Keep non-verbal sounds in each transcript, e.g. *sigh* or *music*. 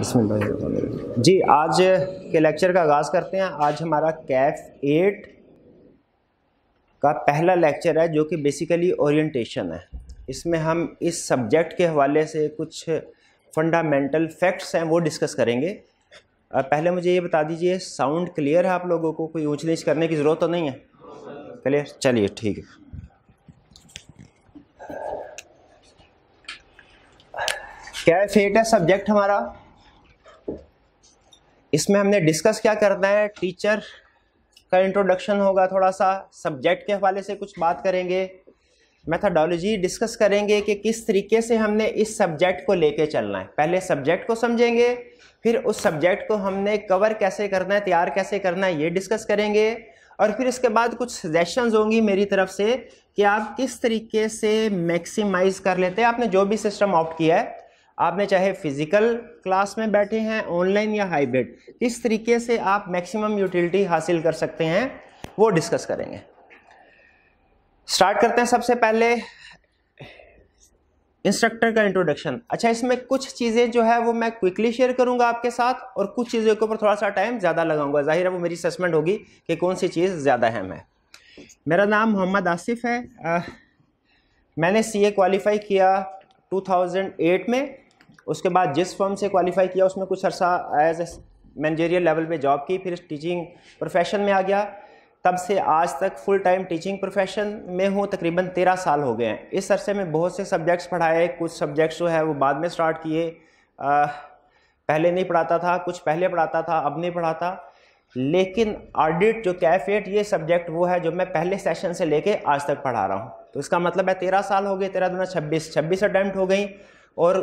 जी आज के लेक्चर का आगाज़ करते हैं आज हमारा कैफ एट का पहला लेक्चर है जो कि बेसिकली ओरिएंटेशन है इसमें हम इस सब्जेक्ट के हवाले से कुछ फंडामेंटल फैक्ट्स हैं वो डिस्कस करेंगे पहले मुझे ये बता दीजिए साउंड क्लियर है आप लोगों को कोई ऊँच नीच करने की ज़रूरत तो नहीं है क्लियर चलिए ठीक है कैफ एट है सब्जेक्ट हमारा इसमें हमने डिस्कस क्या करना है टीचर का इंट्रोडक्शन होगा थोड़ा सा सब्जेक्ट के हवाले से कुछ बात करेंगे मेथडोलॉजी डिस्कस करेंगे कि किस तरीके से हमने इस सब्जेक्ट को लेके चलना है पहले सब्जेक्ट को समझेंगे फिर उस सब्जेक्ट को हमने कवर कैसे करना है तैयार कैसे करना है ये डिस्कस करेंगे और फिर इसके बाद कुछ सजेशंस होंगी मेरी तरफ से कि आप किस तरीके से मैक्सिमाइज़ कर लेते हैं आपने जो भी सिस्टम ऑप्ट किया है आपने चाहे फिज़िकल क्लास में बैठे हैं ऑनलाइन या हाइब्रिड किस तरीके से आप मैक्सिमम यूटिलिटी हासिल कर सकते हैं वो डिस्कस करेंगे स्टार्ट करते हैं सबसे पहले इंस्ट्रक्टर का इंट्रोडक्शन अच्छा इसमें कुछ चीज़ें जो है वो मैं क्विकली शेयर करूंगा आपके साथ और कुछ चीज़ों के ऊपर थोड़ा सा टाइम ज़्यादा लगाऊंगा जाहिर है वो मेरी असेसमेंट होगी कि कौन सी चीज़ ज़्यादा अहम है मेरा नाम मोहम्मद आसिफ है आ, मैंने सी क्वालिफ़ाई किया 2008 में उसके बाद जिस फर्म से क्वालिफ़ाई किया उसमें कुछ अरसा एज ए मैनेजरियल लेवल पे जॉब की फिर टीचिंग प्रोफेशन में आ गया तब से आज तक फुल टाइम टीचिंग प्रोफेशन में हूँ तकरीबन तेरह साल हो गए हैं इस अरसे में बहुत से सब्जेक्ट्स पढ़ाए कुछ सब्जेक्ट्स जो है वो बाद में स्टार्ट किए पहले नहीं पढ़ाता था कुछ पहले पढ़ाता था अब नहीं पढ़ाता लेकिन ऑडिट जो कैफेट ये सब्जेक्ट वो है जो मैं पहले सेशन से लेके आज तक पढ़ा रहा हूँ तो इसका मतलब है तेरह साल हो गए तेरह दुना छब्बीस छब्बीस अटैम्प्ट हो गई और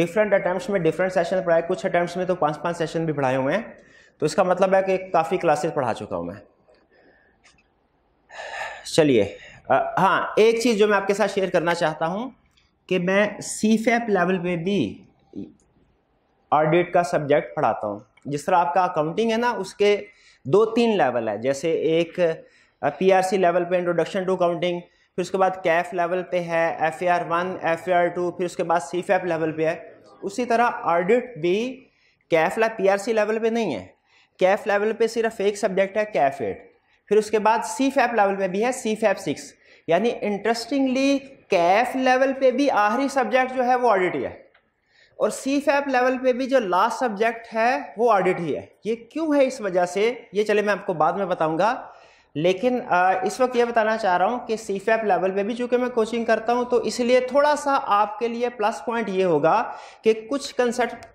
डिफरेंट अटैम्प्ट में डिफरेंट सेशन पढ़ाए कुछ अटैम्प्ट में तो पाँच पाँच सेशन भी पढ़ाए हुए हैं तो इसका मतलब है कि काफ़ी क्लासेस पढ़ा चुका हूँ मैं चलिए हाँ एक चीज़ जो मैं आपके साथ शेयर करना चाहता हूँ कि मैं सी लेवल पे भी ऑडिट का सब्जेक्ट पढ़ाता हूँ जिस तरह आपका अकाउंटिंग है ना उसके दो तीन लेवल है जैसे एक सी लेवल पे इंट्रोडक्शन टू अकाउंटिंग फिर उसके बाद कैफ लेवल पे है F A R one F A R two फिर उसके बाद सी फैप लेवल पे है उसी तरह ऑडिट भी CAF law P R C level पे नहीं है कैफ लेवल पे सिर्फ एक सब्जेक्ट है कैफ एट फिर उसके बाद सी फैप लेवल पे भी है सी फैप सिक्स यानी इंटरेस्टिंगली कैफ लेवल पे भी आखिरी सब्जेक्ट जो है वो ऑडिट ही है और सी फैप लेवल पे भी जो लास्ट सब्जेक्ट है वो ऑडिट ही है ये क्यों है इस वजह से ये चले मैं आपको बाद में बताऊँगा लेकिन इस वक्त ये बताना चाह रहा हूँ कि सी लेवल पे भी चूँकि मैं कोचिंग करता हूँ तो इसलिए थोड़ा सा आपके लिए प्लस पॉइंट ये होगा कि कुछ कंसेप्ट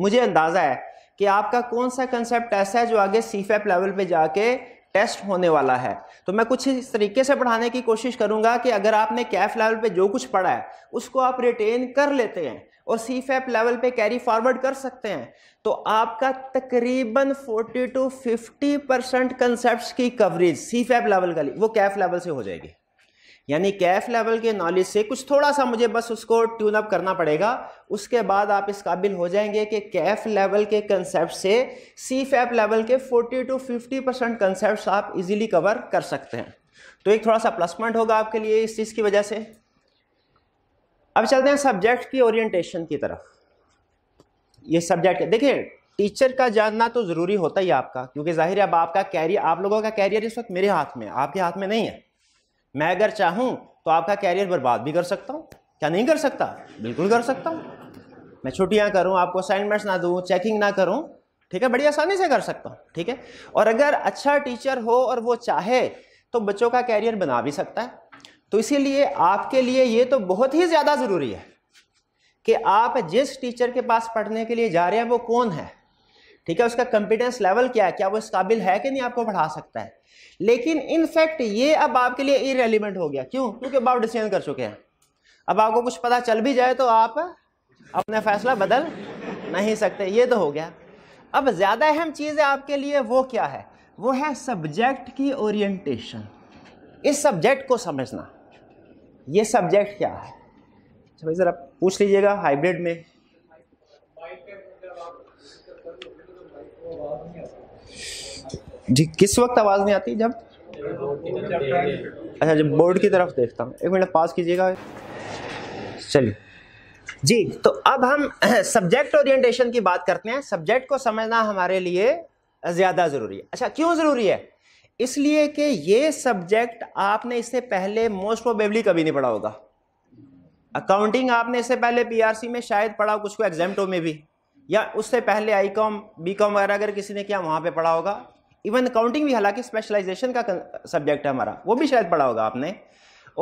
मुझे अंदाज़ा है कि आपका कौन सा कंसेप्ट ऐसा है जो आगे सी लेवल पे जाके टेस्ट होने वाला है तो मैं कुछ इस तरीके से पढ़ाने की कोशिश करूंगा कि अगर आपने कैफ लेवल पर जो कुछ पढ़ा है उसको आप रिटेन कर लेते हैं और सी फैप लेवल पे कैरी फॉरवर्ड कर सकते हैं तो आपका तकरीबन 40 टू 50 परसेंट कंसेप्ट की कवरेज सी फैप लेवल का वो कैफ लेवल से हो जाएगी यानी कैफ लेवल के नॉलेज से कुछ थोड़ा सा मुझे बस उसको ट्यून अप करना पड़ेगा उसके बाद आप इस काबिल हो जाएंगे कि कैफ लेवल के कंसेप्ट से सी फैप लेवल के 40 टू 50 परसेंट कंसेप्ट आप इजीली कवर कर सकते हैं तो एक थोड़ा सा प्लस पॉइंट होगा आपके लिए इस चीज़ की वजह से अब चलते हैं सब्जेक्ट की ओरिएंटेशन की तरफ ये सब्जेक्ट देखिए टीचर का जानना तो ज़रूरी होता ही आपका क्योंकि जाहिर है अब आपका कैरियर आप लोगों का कैरियर इस वक्त मेरे हाथ में आपके हाथ में नहीं है मैं अगर चाहूँ तो आपका कैरियर बर्बाद भी कर सकता हूँ क्या नहीं कर सकता बिल्कुल कर सकता हूँ मैं छुट्टियाँ करूँ आपको असाइनमेंट्स ना दूँ चेकिंग ना करूँ ठीक है बड़ी आसानी से कर सकता हूँ ठीक है और अगर अच्छा टीचर हो और वो चाहे तो बच्चों का कैरियर बना भी सकता है तो इसीलिए आपके लिए ये तो बहुत ही ज़्यादा ज़रूरी है कि आप जिस टीचर के पास पढ़ने के लिए जा रहे हैं वो कौन है ठीक है उसका कॉम्पिटेंस लेवल क्या है क्या वो इस काबिल है कि नहीं आपको पढ़ा सकता है लेकिन इनफैक्ट ये अब आपके लिए इरेलीवेंट हो गया क्यों क्योंकि अब आप डिसीजन कर चुके हैं अब आपको कुछ पता चल भी जाए तो आप अपना फैसला बदल नहीं सकते ये तो हो गया अब ज़्यादा अहम चीज़ है आपके लिए वो क्या है वो है सब्जेक्ट की ओरिएंटेशन इस सब्जेक्ट को समझना ये सब्जेक्ट क्या है अच्छा भाई सर आप पूछ लीजिएगा हाइब्रिड में जी किस वक्त आवाज़ नहीं आती जब अच्छा जब बोर्ड की तरफ देखता हूँ एक मिनट पास कीजिएगा चलिए जी तो अब हम सब्जेक्ट *clears throat* ओरिएंटेशन की बात करते हैं सब्जेक्ट को समझना हमारे लिए ज़्यादा ज़रूरी है अच्छा क्यों ज़रूरी है इसलिए कि ये सब्जेक्ट आपने इससे पहले मोस्ट प्रोबेबली कभी नहीं पढ़ा होगा अकाउंटिंग आपने इससे पहले पीआरसी में शायद पढ़ा कुछ को टो में भी या उससे पहले आई कॉम बी कॉम वगैरह अगर किसी ने किया वहाँ पे पढ़ा होगा इवन अकाउंटिंग भी हालांकि स्पेशलाइजेशन का सब्जेक्ट है हमारा वो भी शायद पढ़ा होगा आपने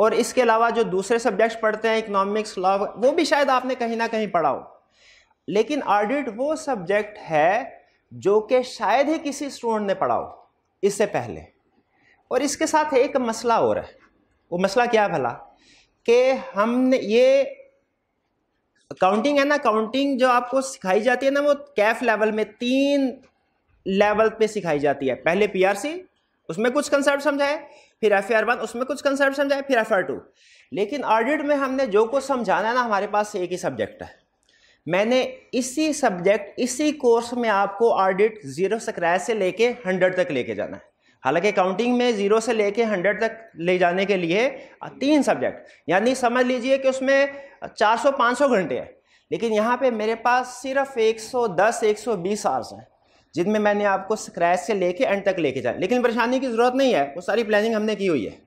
और इसके अलावा जो दूसरे सब्जेक्ट्स पढ़ते हैं इकोनॉमिक्स लॉ वो भी शायद आपने कहीं ना कहीं पढ़ा हो लेकिन ऑडिट वो सब्जेक्ट है जो कि शायद ही किसी स्टूडेंट ने पढ़ा हो इससे पहले और इसके साथ एक मसला और है वो मसला क्या भला कि हमने ये काउंटिंग है ना काउंटिंग जो आपको सिखाई जाती है ना वो कैफ लेवल में तीन लेवल पे सिखाई जाती है पहले पीआरसी उसमें कुछ कंसेप्ट समझाए फिर एफ आर वन उसमें कुछ कंसेप्ट समझाए फिर एफ आर टू लेकिन ऑडिट में हमने जो कुछ समझाना है ना हमारे पास एक ही सब्जेक्ट है मैंने इसी सब्जेक्ट इसी कोर्स में आपको ऑडिट जीरो से क्रैच से लेके हंड्रेड तक लेके जाना है हालांकि काउंटिंग में जीरो से लेके हंड्रेड तक ले जाने के लिए तीन सब्जेक्ट यानी समझ लीजिए कि उसमें 400-500 घंटे हैं लेकिन यहाँ पे मेरे पास सिर्फ 110 120 आवर्स हैं जिनमें मैंने आपको स्क्रैच से लेके एंड तक लेके जाए लेकिन परेशानी की ज़रूरत नहीं है वो सारी प्लानिंग हमने की हुई है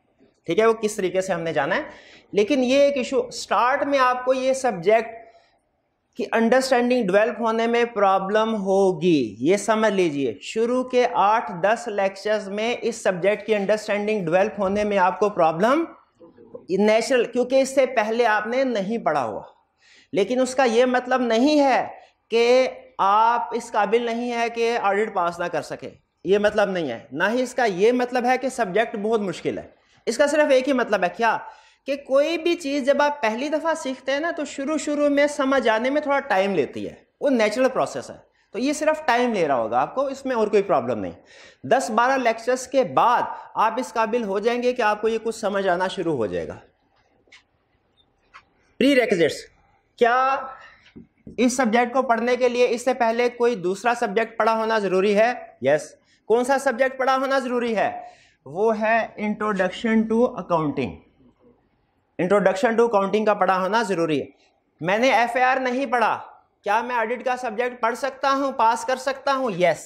ठीक है वो किस तरीके से हमने जाना है लेकिन ये एक इशू स्टार्ट में आपको ये सब्जेक्ट कि अंडरस्टैंडिंग डेवलप होने में प्रॉब्लम होगी ये समझ लीजिए शुरू के आठ दस लेक्चर्स में इस सब्जेक्ट की अंडरस्टैंडिंग डेवलप होने में आपको प्रॉब्लम नेचुरल क्योंकि इससे पहले आपने नहीं पढ़ा हुआ लेकिन उसका ये मतलब नहीं है कि आप इस काबिल नहीं है कि ऑडिट पास ना कर सके ये मतलब नहीं है ना ही इसका ये मतलब है कि सब्जेक्ट बहुत मुश्किल है इसका सिर्फ एक ही मतलब है क्या कि कोई भी चीज़ जब आप पहली दफ़ा सीखते हैं ना तो शुरू शुरू में समझ आने में थोड़ा टाइम लेती है वो नेचुरल प्रोसेस है तो ये सिर्फ टाइम ले रहा होगा आपको इसमें और कोई प्रॉब्लम नहीं दस बारह लेक्चर्स के बाद आप इस काबिल हो जाएंगे कि आपको ये कुछ समझ आना शुरू हो जाएगा प्री रेक्जिट्स क्या इस सब्जेक्ट को पढ़ने के लिए इससे पहले कोई दूसरा सब्जेक्ट पढ़ा होना ज़रूरी है यस yes. कौन सा सब्जेक्ट पढ़ा होना ज़रूरी है वो है introduction to accounting introduction to counting का पढ़ा होना ज़रूरी है मैंने एफ नहीं पढ़ा क्या मैं ऑडिट का सब्जेक्ट पढ़ सकता हूँ पास कर सकता हूँ यस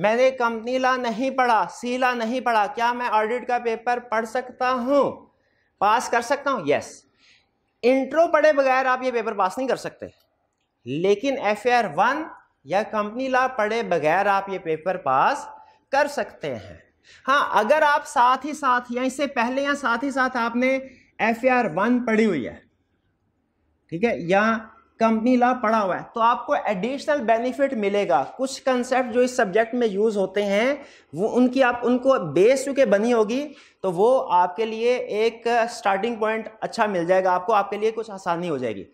मैंने कंपनी ला नहीं पढ़ा सी ला नहीं पढ़ा क्या मैं ऑडिट का पेपर पढ़ सकता हूँ पास कर सकता हूँ यस इंट्रो पढ़े बगैर आप ये पेपर पास नहीं कर सकते लेकिन एफ आर वन या कंपनी ला पढ़े बगैर आप ये पेपर पास कर सकते हैं हाँ अगर आप साथ ही साथ या इससे पहले या साथ ही साथ आपने एफ ए आर वन पड़ी हुई है ठीक है या कंपनी लॉ पड़ा हुआ है तो आपको एडिशनल बेनिफिट मिलेगा कुछ कंसेप्ट जो इस सब्जेक्ट में यूज होते हैं वो उनकी आप उनको बेस चुके बनी होगी तो वो आपके लिए एक स्टार्टिंग पॉइंट अच्छा मिल जाएगा आपको आपके लिए कुछ आसानी हो जाएगी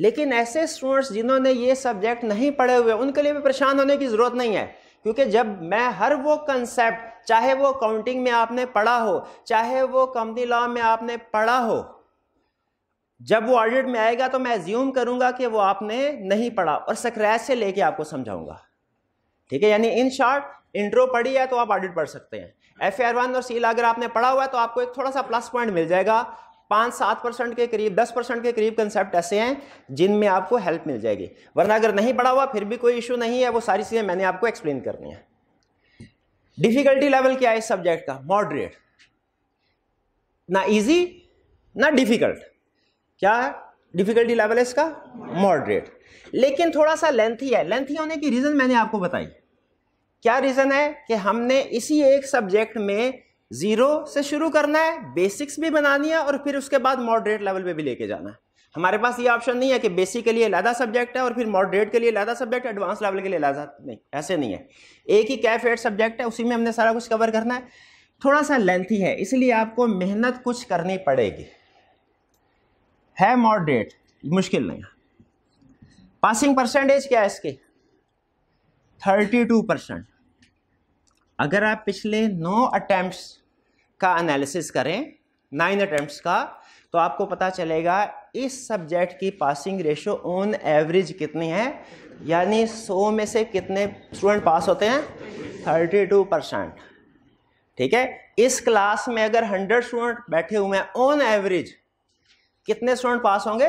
लेकिन ऐसे स्टूडेंट्स जिन्होंने ये सब्जेक्ट नहीं पढ़े हुए उनके लिए भी परेशान होने की ज़रूरत नहीं है क्योंकि जब मैं हर वो कंसेप्ट चाहे वो अकाउंटिंग में आपने पढ़ा हो चाहे वो कंपनी लॉ में आपने पढ़ा हो जब वो ऑडिट में आएगा तो मैं ज्यूम करूंगा कि वो आपने नहीं पढ़ा और सक्रैच से लेके आपको समझाऊंगा ठीक है यानी इन शॉर्ट इंट्रो पढ़ी है तो आप ऑडिट पढ़ सकते हैं एफ वन और सील अगर आपने पढ़ा हुआ है तो आपको एक थोड़ा सा प्लस पॉइंट मिल जाएगा पाँच सात परसेंट के करीब दस परसेंट के करीब कंसेप्ट ऐसे हैं जिनमें आपको हेल्प मिल जाएगी वरना अगर नहीं पढ़ा हुआ फिर भी कोई इशू नहीं है वो सारी चीज़ें मैंने आपको एक्सप्लेन करनी है डिफिकल्टी लेवल क्या है इस सब्जेक्ट का मॉडरेट ना इजी ना डिफिकल्ट क्या है डिफिकल्टी लेवल है इसका मॉडरेट लेकिन थोड़ा सा लेंथी है लेंथी होने की रीज़न मैंने आपको बताई क्या रीज़न है कि हमने इसी एक सब्जेक्ट में जीरो से शुरू करना है बेसिक्स भी बनानी है और फिर उसके बाद मॉडरेट लेवल पे भी लेके जाना है हमारे पास ये ऑप्शन नहीं है कि बेसिक के लिए लादा सब्जेक्ट है और फिर मॉडरेट के लिए लादा सब्जेक्ट एडवांस लेवल के लिए लादा नहीं ऐसे नहीं है एक ही कैफ एड सब्जेक्ट है उसी में हमने सारा कुछ कवर करना है थोड़ा सा लेंथी है इसलिए आपको मेहनत कुछ करनी पड़ेगी है मॉडरेट मुश्किल नहीं पासिंग परसेंटेज क्या है इसके थर्टी टू परसेंट अगर आप पिछले नौ अटैम्प्ट का एनालिसिस करें नाइन अटैम्प्ट का तो आपको पता चलेगा इस सब्जेक्ट की पासिंग रेशो ऑन एवरेज कितनी है यानी सौ में से कितने स्टूडेंट पास होते हैं थर्टी टू परसेंट ठीक है इस क्लास में अगर हंड्रेड स्टूडेंट बैठे हुए हैं ऑन एवरेज कितने स्टूडेंट पास होंगे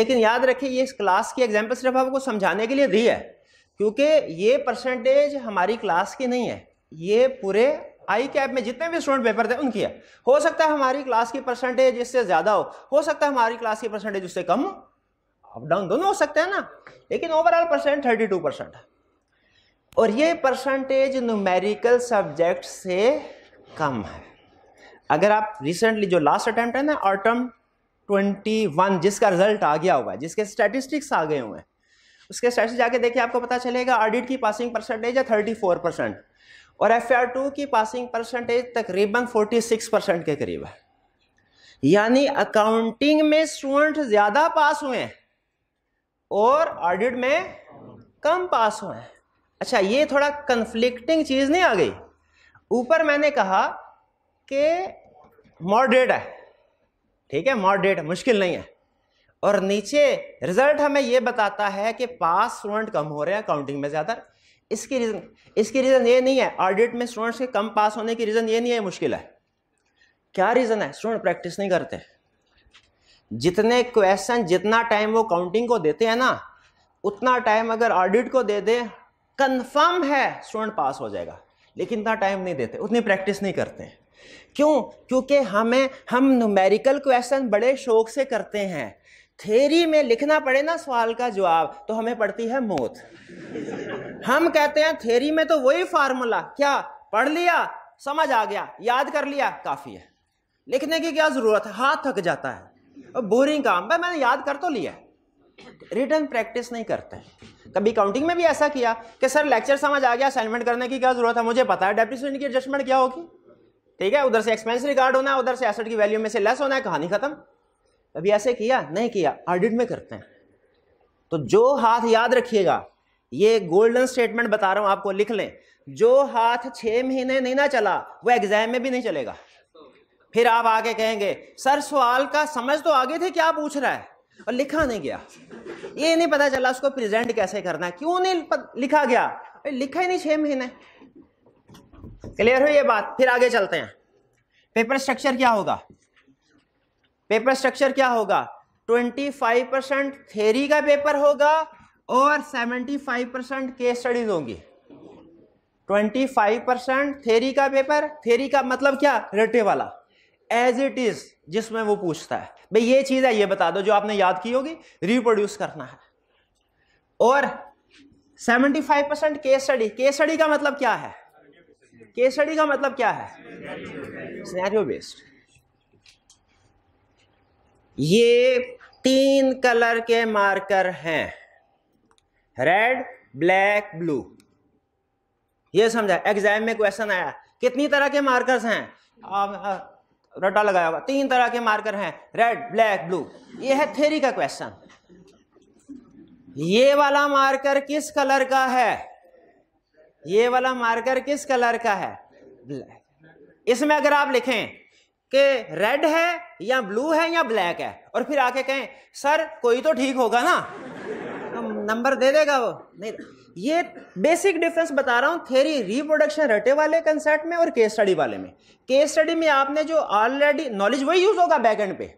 लेकिन याद रखिए ये इस क्लास की एग्जाम्पल सिर्फ आपको समझाने के लिए दी है क्योंकि ये परसेंटेज हमारी क्लास की नहीं है ये पूरे आई कैप में जितने भी स्टूडेंट पेपर थे उनकी है हो सकता है हमारी क्लास की परसेंटेज इससे ज्यादा हो हो सकता है हमारी क्लास की परसेंटेज उससे कम अप डाउन दोनों हो सकते हैं ना लेकिन overall percent thirty two percent और ये परसेंटेज न्यूमेरिकल सब्जेक्ट से कम है अगर आप रिसेंटली जो लास्ट अटेम्प्ट है ना ऑटम 21 जिसका रिजल्ट आ गया हुआ है जिसके स्टैटिस्टिक्स आ गए हुए हैं उसके स्टैटिस्टिक्स जाके देखिए आपको पता चलेगा ऑडिट की पासिंग परसेंटेज है फोर परसेंट और एफ आर टू की पासिंग परसेंटेज तकरीबन 46 परसेंट के करीब है यानी अकाउंटिंग में स्टूडेंट ज़्यादा पास हुए हैं और ऑडिट में कम पास हुए हैं अच्छा ये थोड़ा कन्फ्लिक्टिंग चीज़ नहीं आ गई ऊपर मैंने कहा कि मॉडरेट है ठीक है मॉडरेट मुश्किल नहीं है और नीचे रिजल्ट हमें यह बताता है कि पास स्टूडेंट कम हो रहे हैं अकाउंटिंग में ज़्यादा इसकी रीज़न इसकी रीज़न ये नहीं है ऑडिट में स्टूडेंट्स के कम पास होने की रीज़न ये नहीं है मुश्किल है क्या रीज़न है स्टूडेंट प्रैक्टिस नहीं करते जितने क्वेश्चन जितना टाइम वो काउंटिंग को देते हैं ना उतना टाइम अगर ऑडिट को दे दे कन्फर्म है स्टूडेंट पास हो जाएगा लेकिन इतना टाइम नहीं देते उतनी प्रैक्टिस नहीं करते क्यों क्योंकि हमें हम न्यूमेरिकल क्वेश्चन बड़े शौक से करते हैं थेरी में लिखना पड़े ना सवाल का जवाब तो हमें पड़ती है मौत हम कहते हैं थेरी में तो वही फार्मूला क्या पढ़ लिया समझ आ गया याद कर लिया काफ़ी है लिखने की क्या ज़रूरत है हाथ थक जाता है और बोरिंग काम भाई मैंने याद कर तो लिया रिटर्न प्रैक्टिस नहीं करते कभी काउंटिंग में भी ऐसा किया कि सर लेक्चर समझ आ गया असाइनमेंट करने की क्या ज़रूरत है मुझे पता है डेप्रीसिएशन की एडजस्टमेंट क्या होगी ठीक है उधर से एक्सपेंस रिकॉर्ड होना है उधर से एसेट की वैल्यू में से लेस होना है कहानी खत्म अभी ऐसे किया नहीं किया ऑडिट में करते हैं तो जो हाथ याद रखिएगा ये गोल्डन स्टेटमेंट बता रहा हूं आपको लिख लें जो हाथ छः महीने नहीं ना चला वो एग्जाम में भी नहीं चलेगा फिर आप आगे कहेंगे सर सवाल का समझ तो आगे थे क्या पूछ रहा है और लिखा नहीं गया ये नहीं पता चला उसको प्रेजेंट कैसे करना है क्यों नहीं पत, लिखा गया लिखा ही नहीं छः महीने क्लियर हो ये बात फिर आगे चलते हैं पेपर स्ट्रक्चर क्या होगा पेपर स्ट्रक्चर क्या होगा 25 परसेंट थेरी का पेपर होगा और 75 परसेंट केस स्टडीज होंगी 25 परसेंट थेरी का पेपर थेरी का मतलब क्या रटे वाला एज इट इज जिसमें वो पूछता है भाई ये चीज है ये बता दो जो आपने याद की होगी रिप्रोड्यूस करना है और 75 percent case study case study का मतलब क्या है केस स्टडी का मतलब क्या है स्नैरियो बेस्ड ये तीन कलर के मार्कर हैं रेड ब्लैक ब्लू ये समझा एग्जाम में क्वेश्चन आया कितनी तरह के मार्कर्स हैं रटा लगाया हुआ तीन तरह के मार्कर हैं रेड ब्लैक ब्लू ये है थेरी का क्वेश्चन ये वाला मार्कर किस कलर का है ये वाला मार्कर किस कलर का है इसमें अगर आप लिखें कि रेड है या ब्लू है या ब्लैक है और फिर आके कहें सर कोई तो ठीक होगा ना नंबर दे देगा वो नहीं ये बेसिक डिफरेंस बता रहा हूँ थेरी रिप्रोडक्शन रटे वाले कंसेप्ट में और केस स्टडी वाले में केस स्टडी में आपने जो ऑलरेडी नॉलेज वही यूज होगा बैक एंड पे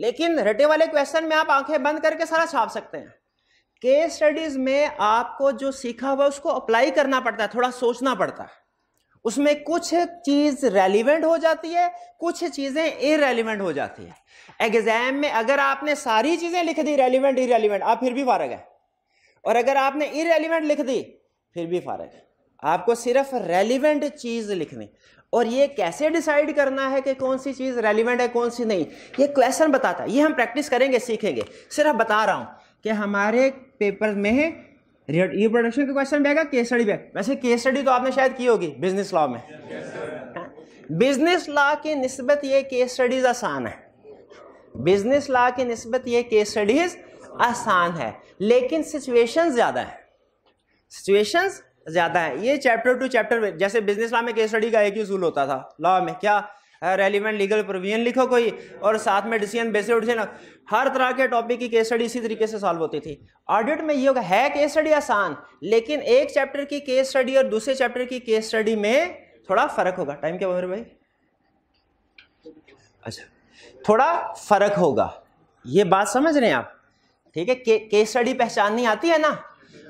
लेकिन रटे वाले क्वेश्चन में आप आंखें बंद करके सारा छाप सकते हैं केस स्टडीज में आपको जो सीखा हुआ उसको अप्लाई करना पड़ता है थोड़ा सोचना पड़ता है उसमें कुछ चीज़ रेलिवेंट हो जाती है कुछ चीज़ें इरेलीवेंट हो जाती है एग्जाम में अगर आपने सारी चीज़ें लिख दी रेलिवेंट इरेलीवेंट आप फिर भी फारग है और अगर आपने इरेलीवेंट लिख दी फिर भी फारग है आपको सिर्फ रेलिवेंट चीज़ लिखनी और ये कैसे डिसाइड करना है कि कौन सी चीज़ रेलिवेंट है कौन सी नहीं ये क्वेश्चन बताता है ये हम प्रैक्टिस करेंगे सीखेंगे सिर्फ बता रहा हूँ कि हमारे पेपर में रिप्रोडक्शन का क्वेश्चन भी आएगा केस स्टडी भी वैसे केस स्टडी तो आपने शायद की होगी बिजनेस लॉ में बिजनेस लॉ की नस्बत ये केस स्टडीज आसान है बिजनेस लॉ की नस्बत ये केस स्टडीज आसान है लेकिन सिचुएशन ज़्यादा है सिचुएशंस ज़्यादा है ये चैप्टर टू चैप्टर जैसे बिजनेस लॉ में केस स्टडी का एक ही उसूल होता था लॉ में क्या रेलिवेंट लीगल प्रोविजन लिखो कोई और साथ में डिसीजन बेसिक डिसीजन हर तरह के टॉपिक की केस स्टडी इसी तरीके से सॉल्व होती थी ऑडिट में ये होगा है केस स्टडी आसान लेकिन एक चैप्टर की केस स्टडी और दूसरे चैप्टर की केस स्टडी में थोड़ा फर्क होगा टाइम क्या बोल भाई अच्छा थोड़ा फर्क होगा ये बात समझ रहे हैं आप ठीक है केस स्टडी पहचाननी आती है ना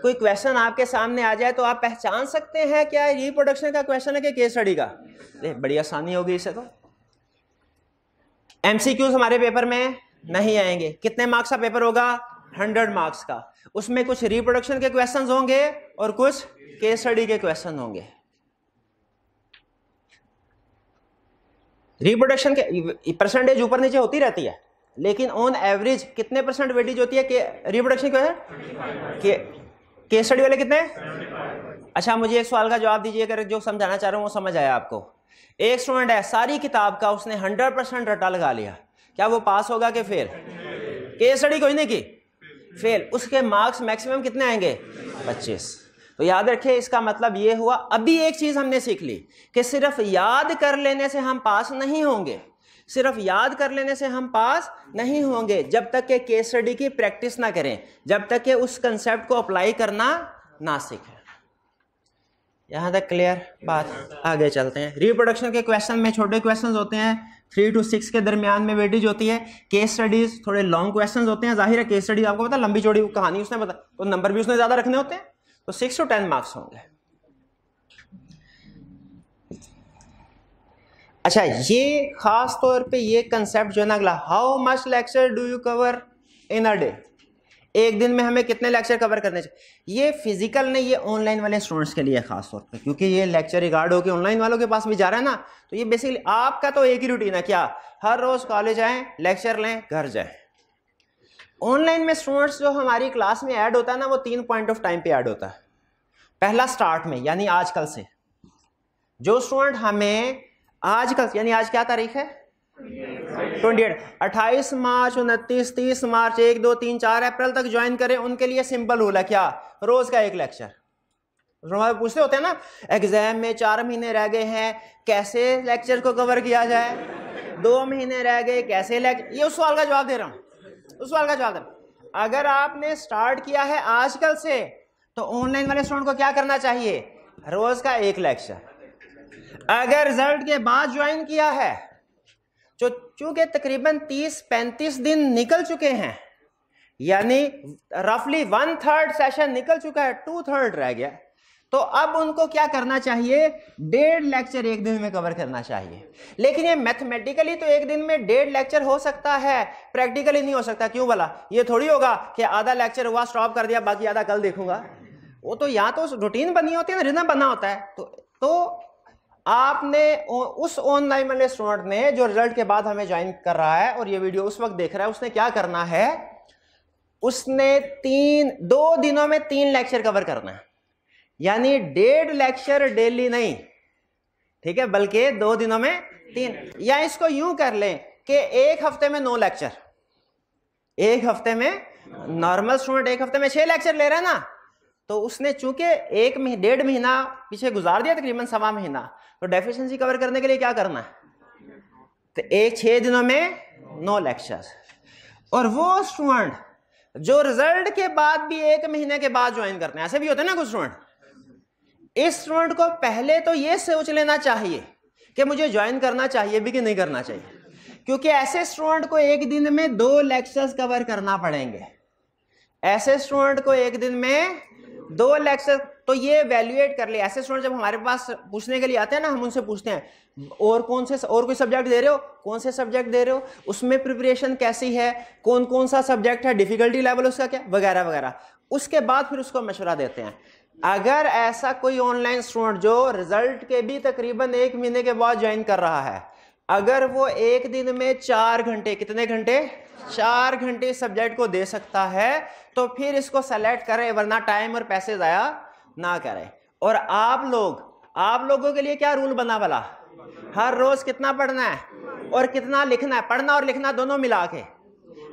कोई क्वेश्चन आपके सामने आ जाए तो आप पहचान सकते हैं क्या रिप्रोडक्शन का क्वेश्चन है कि केस स्टडी का बड़ी आसानी होगी इसे तो एमसीक्यूज हमारे पेपर में नहीं आएंगे कितने मार्क्स का पेपर होगा हंड्रेड मार्क्स का उसमें कुछ रिप्रोडक्शन के क्वेश्चन होंगे और कुछ केस स्टडी के क्वेश्चन होंगे रिप्रोडक्शन के परसेंटेज ऊपर नीचे होती रहती है लेकिन ऑन एवरेज कितने परसेंट वेटेज होती है के रिप्रोडक्शन के, के केस स्टडी वाले कितने अच्छा मुझे एक सवाल का जवाब दीजिए अगर जो समझाना चाह रहा हूँ वो समझ आया आपको एक स्टूडेंट है सारी किताब का उसने हंड्रेड परसेंट रटा लगा लिया क्या वो पास होगा कि फेल केस स्टडी कोई नहीं की फेल उसके मार्क्स मैक्सिमम कितने आएंगे पच्चीस तो याद रखिए इसका मतलब ये हुआ अभी एक चीज़ हमने सीख ली कि सिर्फ याद कर लेने से हम पास नहीं होंगे सिर्फ याद कर लेने से हम पास नहीं होंगे जब तक के केस स्टडी की प्रैक्टिस ना करें जब तक के उस कंसेप्ट को अप्लाई करना ना सीखें यहाँ तक क्लियर बात आगे चलते हैं रिप्रोडक्शन के क्वेश्चन में छोटे क्वेश्चन होते हैं थ्री टू सिक्स के दरमियान में वेटेज होती है केस स्टडीज थोड़े लॉन्ग क्वेश्चन होते हैं जाहिर है केस स्टडीज आपको पता लंबी चौड़ी कहानी उसने पता तो नंबर भी उसने ज़्यादा रखने होते हैं तो सिक्स टू टेन मार्क्स होंगे अच्छा ये खास तौर पे ये कंसेप्ट जो है ना अगला how much lecture do you cover in a day एक दिन में हमें कितने लेक्चर कवर करने चाहिए ये फिजिकल नहीं ये ऑनलाइन वाले स्टूडेंट्स के लिए खास तौर पे क्योंकि ये लेक्चर रिगार्ड होकर ऑनलाइन वालों के पास भी जा रहा है ना तो ये बेसिकली आपका तो एक ही रूटीन है क्या हर रोज कॉलेज आए लेक्चर लें घर जाए ऑनलाइन में स्टूडेंट्स जो हमारी क्लास में ऐड होता है ना वो तीन पॉइंट ऑफ टाइम पे ऐड होता है पहला स्टार्ट में यानी आजकल से जो स्टूडेंट हमें आज का यानी आज क्या तारीख है ट्वेंटी एट अट्ठाईस मार्च उनतीस तीस मार्च एक दो तीन चार अप्रैल तक ज्वाइन करें उनके लिए सिंपल रूल है क्या रोज का एक लेक्चर पूछते होते हैं ना एग्जाम में चार महीने रह गए हैं कैसे लेक्चर को कवर किया जाए दो महीने रह गए कैसे लेक्चर ये उस सवाल का जवाब दे रहा हूँ उस सवाल का जवाब दे रहा हूँ अगर आपने स्टार्ट किया है आजकल से तो ऑनलाइन वाले स्टूडेंट को क्या करना चाहिए रोज का एक लेक्चर अगर रिजल्ट के बाद ज्वाइन किया है जो तो चूंकि तकरीबन 30-35 दिन निकल चुके हैं यानी रफली वन थर्ड सेशन निकल चुका है टू थर्ड रह गया तो अब उनको क्या करना चाहिए डेढ़ लेक्चर एक दिन में कवर करना चाहिए लेकिन ये मैथमेटिकली तो एक दिन में डेढ़ लेक्चर हो सकता है प्रैक्टिकली नहीं हो सकता क्यों बोला ये थोड़ी होगा कि आधा लेक्चर हुआ स्टॉप कर दिया बाकी आधा कल देखूंगा वो तो या तो रूटीन बनी होती है ना रिना बना होता है तो, तो आपने उस ऑनलाइन वाले स्टूडेंट ने जो रिजल्ट के बाद हमें ज्वाइन कर रहा है और ये वीडियो उस वक्त देख रहा है उसने क्या करना है उसने तीन दो दिनों में तीन लेक्चर कवर करना है यानी डेढ़ लेक्चर डेली नहीं ठीक है बल्कि दो दिनों में तीन या इसको यूं कर लें कि एक हफ्ते में नो लेक्चर एक हफ्ते में नॉर्मल स्टूडेंट एक हफ्ते में छह लेक्चर ले रहा है ना तो उसने चूंकि एक डेढ़ महीना पीछे गुजार दिया तकरीबन सवा महीना तो डेफिशिएंसी कवर करने के लिए क्या करना है तो एक छः दिनों में नो लेक्चर्स और वो स्टूडेंट जो रिजल्ट के बाद भी एक महीने के बाद ज्वाइन करते हैं ऐसे भी होते हैं ना कुछ स्टूडेंट इस स्टूडेंट को पहले तो ये सोच लेना चाहिए कि मुझे ज्वाइन करना चाहिए भी कि नहीं करना चाहिए क्योंकि ऐसे स्टूडेंट को एक दिन में दो लेक्चर्स कवर करना पड़ेंगे ऐसे स्टूडेंट को एक दिन में दो लेक्चर तो ये वैल्यूएट कर ले ऐसे स्टूडेंट जब हमारे पास पूछने के लिए आते हैं ना हम उनसे पूछते हैं और कौन से और कोई सब्जेक्ट दे रहे हो कौन से सब्जेक्ट दे रहे हो उसमें प्रिपरेशन कैसी है कौन कौन सा सब्जेक्ट है डिफिकल्टी लेवल उसका क्या वगैरह वगैरह उसके बाद फिर उसको मशवरा देते हैं अगर ऐसा कोई ऑनलाइन स्टूडेंट जो रिजल्ट के भी तकरीबन एक महीने के बाद ज्वाइन कर रहा है अगर वो एक दिन में चार घंटे कितने घंटे चार घंटे सब्जेक्ट को दे सकता है तो फिर इसको सेलेक्ट करें वरना टाइम और पैसे ज़ाया ना करें और आप लोग आप लोगों के लिए क्या रूल बना भला हर रोज कितना पढ़ना है और कितना लिखना है पढ़ना और लिखना दोनों मिला के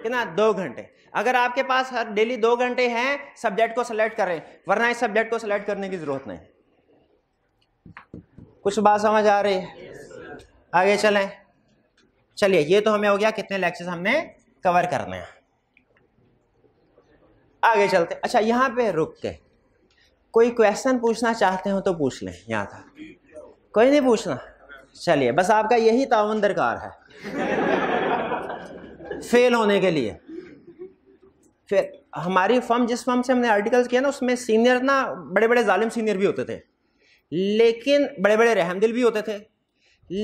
कितना दो घंटे अगर आपके पास हर डेली दो घंटे हैं सब्जेक्ट को सिलेक्ट करें वरना इस सब्जेक्ट को सिलेक्ट करने की जरूरत नहीं कुछ बात समझ आ रही है आगे चलें चलिए ये तो हमें हो गया कितने लेक्चर्स हमने कवर करने हैं आगे चलते अच्छा यहाँ पे रुक के कोई क्वेश्चन पूछना चाहते हो तो पूछ लें यहाँ तक कोई नहीं पूछना चलिए बस आपका यही तावन दरकार है फेल होने के लिए फिर हमारी फर्म जिस फर्म से हमने आर्टिकल्स किया ना उसमें सीनियर ना बड़े बड़े जालिम सीनियर भी होते थे लेकिन बड़े बड़े रहमदिल भी होते थे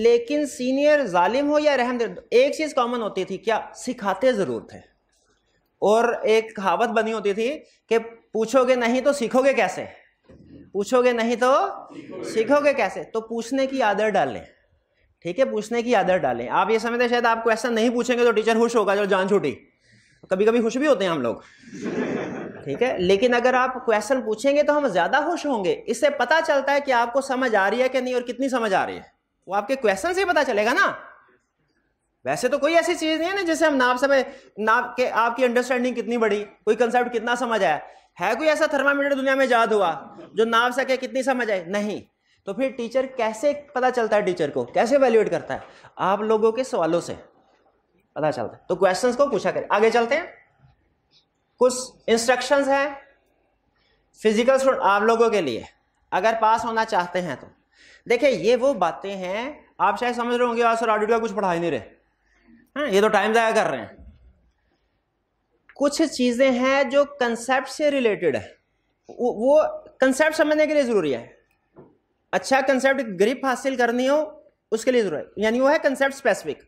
लेकिन सीनियर जालिम हो या रहमदिल एक चीज़ कॉमन होती थी क्या सिखाते ज़रूर थे और एक कहावत बनी होती थी कि पूछोगे नहीं तो सीखोगे कैसे पूछोगे नहीं तो सीखोगे कैसे तो पूछने की आदत डालें ठीक है पूछने की आदत डालें आप ये समझते शायद आप क्वेश्चन नहीं पूछेंगे तो टीचर खुश होगा जो जान छूटी कभी कभी खुश भी होते हैं हम लोग ठीक है लेकिन अगर आप क्वेश्चन पूछेंगे तो हम ज़्यादा खुश होंगे इससे पता चलता है कि आपको समझ आ रही है कि नहीं और कितनी समझ आ रही है वो आपके क्वेश्चन से ही पता चलेगा ना वैसे तो कोई ऐसी चीज़ नहीं है ना जैसे हम नाप समय नाप के आपकी अंडरस्टैंडिंग कितनी बड़ी कोई कंसेप्ट कितना समझ आया है कोई ऐसा थर्मामीटर दुनिया में याद हुआ जो नाप सके कितनी समझ आए नहीं तो फिर टीचर कैसे पता चलता है टीचर को कैसे वैल्यूएट करता है आप लोगों के सवालों से पता चलता है तो क्वेश्चंस को पूछा करें आगे चलते हैं कुछ इंस्ट्रक्शंस हैं फिजिकल स्टूडेंट आप लोगों के लिए अगर पास होना चाहते हैं तो देखिए ये वो बातें हैं आप शायद समझ रहे होंगे आज सर तो ऑडिट का कुछ पढ़ा ही नहीं रहे हैं हाँ, ये तो टाइम ज़ाया कर रहे हैं कुछ चीज़ें हैं जो कंसेप्ट से रिलेटेड है वो कंसेप्ट समझने के लिए ज़रूरी है अच्छा कंसेप्ट ग्रिप हासिल करनी हो उसके लिए ज़रूरी है यानी वो है कंसेप्ट स्पेसिफिक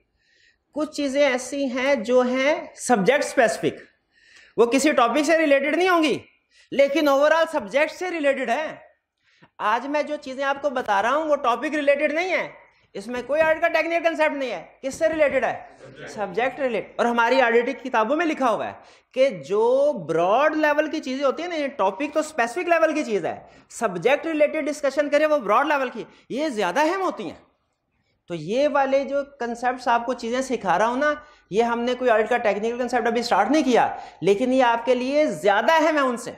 कुछ चीज़ें ऐसी हैं जो हैं सब्जेक्ट स्पेसिफिक वो किसी टॉपिक से रिलेटेड नहीं होंगी लेकिन ओवरऑल सब्जेक्ट से रिलेटेड है आज मैं जो चीज़ें आपको बता रहा हूँ वो टॉपिक रिलेटेड नहीं है इसमें कोई आर्ट का टेक्निकल कंसेप्ट नहीं है किससे रिलेटेड है सब्जेक्ट रिलेट और हमारी ऑडिटिंग किताबों में लिखा हुआ है कि जो ब्रॉड लेवल की चीजें होती है ना ये टॉपिक तो स्पेसिफिक लेवल की चीज है सब्जेक्ट रिलेटेड डिस्कशन करें वो ब्रॉड लेवल की ये ज्यादा अहम होती हैं तो ये वाले जो कंसेप्ट आपको चीज़ें सिखा रहा हूँ ना ये हमने कोई ऑडिट का टेक्निकल कंसेप्ट अभी स्टार्ट नहीं किया लेकिन ये आपके लिए ज़्यादा अहम है उनसे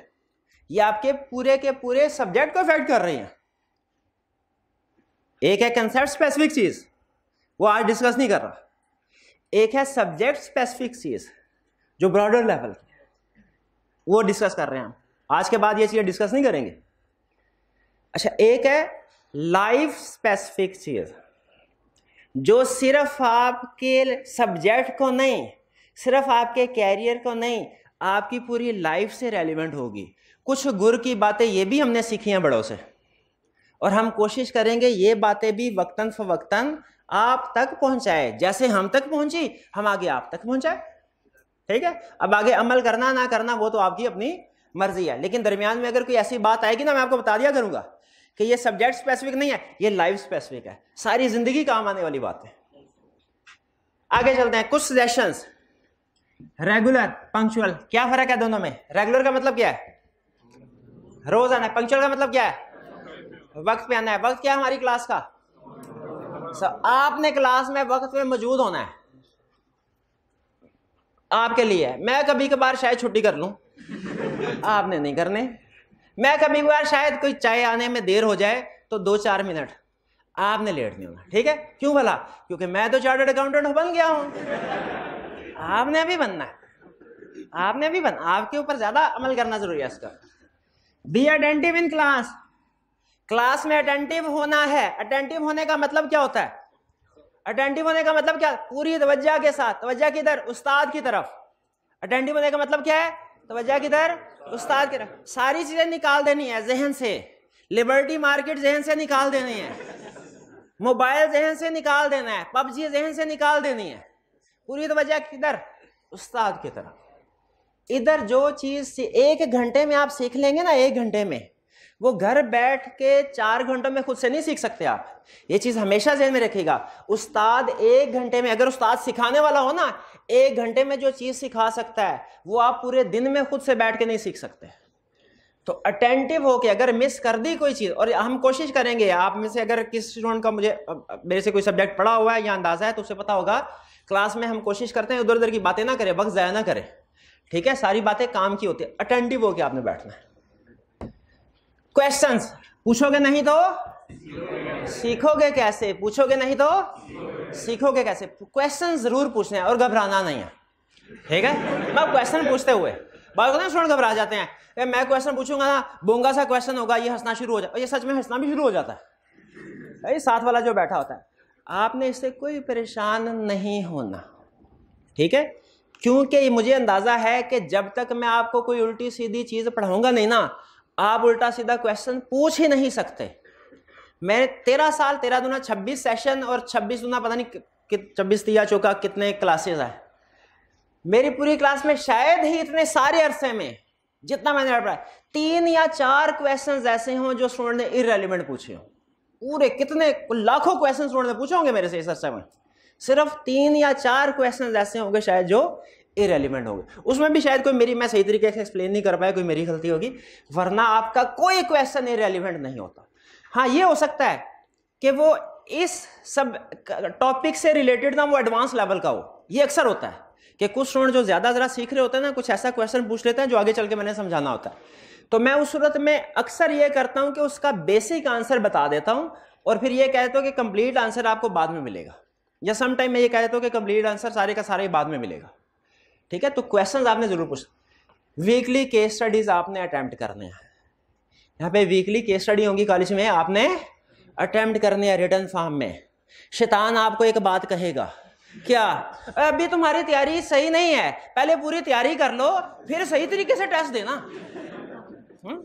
ये आपके पूरे के पूरे सब्जेक्ट को इफेक्ट कर रही है एक है कंसेप्ट स्पेसिफिक चीज़ वो आज डिस्कस नहीं कर रहा एक है सब्जेक्ट स्पेसिफिक चीज़ जो ब्रॉडर लेवल की वो डिस्कस कर रहे हैं हम आज के बाद ये चीज डिस्कस नहीं करेंगे अच्छा एक है लाइफ स्पेसिफिक चीज़ जो सिर्फ आपके सब्जेक्ट को नहीं सिर्फ आपके कैरियर को नहीं आपकी पूरी लाइफ से रेलिवेंट होगी कुछ गुर की बातें ये भी हमने सीखी हैं बड़ों से और हम कोशिश करेंगे ये बातें भी वक्ता फवक्ता आप तक पहुंचाए जैसे हम तक पहुंची हम आगे आप तक पहुंचाए ठीक है अब आगे अमल करना ना करना वो तो आपकी अपनी मर्जी है लेकिन दरमियान में अगर कोई ऐसी बात आएगी ना मैं आपको बता दिया करूंगा कि ये सब्जेक्ट स्पेसिफिक नहीं है ये लाइफ स्पेसिफिक है सारी जिंदगी काम आने वाली बात है आगे चलते हैं कुछ सजेशन रेगुलर पंक्चुअल क्या फर्क है दोनों में रेगुलर का मतलब क्या है रोज आना पंक्चुअल का मतलब क्या है वक्त पे आना है वक्त क्या है हमारी क्लास का सर आपने क्लास में वक्त पे मौजूद होना है आपके लिए है मैं कभी कभार शायद छुट्टी कर लूँ आपने नहीं करने मैं कभी कभार शायद कोई चाय आने में देर हो जाए तो दो चार मिनट आपने लेट नहीं होना ठीक है क्यों भला क्योंकि मैं तो चार्टर्ड अकाउंटेंट बन गया हूं आपने भी बनना है आपने भी बन आपके ऊपर ज़्यादा अमल करना जरूरी है इसका be attentive in class class में अटेंटिव होना है अटेंटिव होने का मतलब क्या होता है अटेंटिव होने का मतलब क्या पूरी तवज्जा के साथ तवज्जा किधर उस्ताद की तरफ अटेंटिव होने का मतलब क्या है तवज्जा किधर उस्ताद की तरफ सारी चीजें निकाल देनी है जहन से लिबर्टी मार्केट जहन से निकाल देनी है मोबाइल जहन से निकाल देना है पबजी जहन से निकाल देनी है पूरी तवज्जा किधर उस्ताद की तरफ इधर जो चीज एक घंटे में आप सीख लेंगे ना एक घंटे में वो घर बैठ के चार घंटों में खुद से नहीं सीख सकते आप ये चीज हमेशा जहन में रखेगा उस्ताद एक घंटे में अगर उस्ताद सिखाने वाला हो ना एक घंटे में जो चीज सिखा सकता है वो आप पूरे दिन में खुद से बैठ के नहीं सीख सकते तो अटेंटिव होके अगर मिस कर दी कोई चीज़ और हम कोशिश करेंगे आप में से अगर किस स्टूडेंट का मुझे मेरे से कोई सब्जेक्ट पढ़ा हुआ है या अंदाज़ा है तो उसे पता होगा क्लास में हम कोशिश करते हैं उधर उधर की बातें ना करें वक्त ज़ाया ना करें ठीक है सारी बातें काम की होती है अटेंटिव होके आपने बैठना है क्वेश्चन पूछोगे नहीं तो सीखोगे कैसे पूछोगे नहीं तो सीखोगे कैसे क्वेश्चन जरूर पूछने हैं और घबराना नहीं है ठीक है मैं क्वेश्चन पूछते हुए बात ना स्टूडेंट घबरा जाते हैं ए, मैं क्वेश्चन पूछूंगा ना बोंगा सा क्वेश्चन होगा ये हंसना शुरू हो जाए ये सच में हंसना भी शुरू हो जाता है ये साथ वाला जो बैठा होता है आपने इससे कोई परेशान नहीं होना ठीक है क्योंकि मुझे अंदाज़ा है कि जब तक मैं आपको कोई उल्टी सीधी चीज़ पढ़ाऊंगा नहीं ना आप उल्टा सीधा क्वेश्चन पूछ ही नहीं सकते मैं तेरह साल तेरह दुना छब्बीस सेशन और छब्बीस दुना पता नहीं कि तिया चौका कितने क्लासेस है मेरी पूरी क्लास में शायद ही इतने सारे अरसे में जितना मैंने पढ़ा तीन या चार क्वेश्चन ऐसे हों जो स्टूडेंट ने इरेलीवेंट पूछे हों पूरे कितने लाखों क्वेश्चन स्टूडेंट ने पूछे होंगे मेरे से इस अरसे में सिर्फ तीन या चार क्वेश्चन ऐसे होंगे शायद जो इरेलीवेंट होंगे उसमें भी शायद कोई मेरी मैं सही तरीके से एक्सप्लेन नहीं कर पाया कोई मेरी गलती होगी वरना आपका कोई क्वेश्चन इरेलीवेंट नहीं होता हाँ ये हो सकता है कि वो इस सब टॉपिक से रिलेटेड ना वो एडवांस लेवल का हो ये अक्सर होता है कि कुछ स्टूडेंट जो ज़्यादा ज़रा सीख रहे होते हैं ना कुछ ऐसा क्वेश्चन पूछ लेते हैं जो आगे चल के मैंने समझाना होता है तो मैं उस सूरत में अक्सर ये करता हूँ कि उसका बेसिक आंसर बता देता हूँ और फिर ये कहता हूँ कि कंप्लीट आंसर आपको बाद में मिलेगा या सम टाइम मैं ये कह देता हूँ कि कंप्लीट आंसर सारे का सारा ही बाद में मिलेगा ठीक है तो क्वेश्चंस आपने जरूर पूछ वीकली केस स्टडीज आपने अटैम्प्ट करने हैं यहाँ पे वीकली केस स्टडी होंगी कॉलेज में आपने अटैम्प्ट करने हैं रिटर्न फॉर्म में शैतान आपको एक बात कहेगा क्या अभी तुम्हारी तैयारी सही नहीं है पहले पूरी तैयारी कर लो फिर सही तरीके से टेस्ट देना हुँ? हम्म?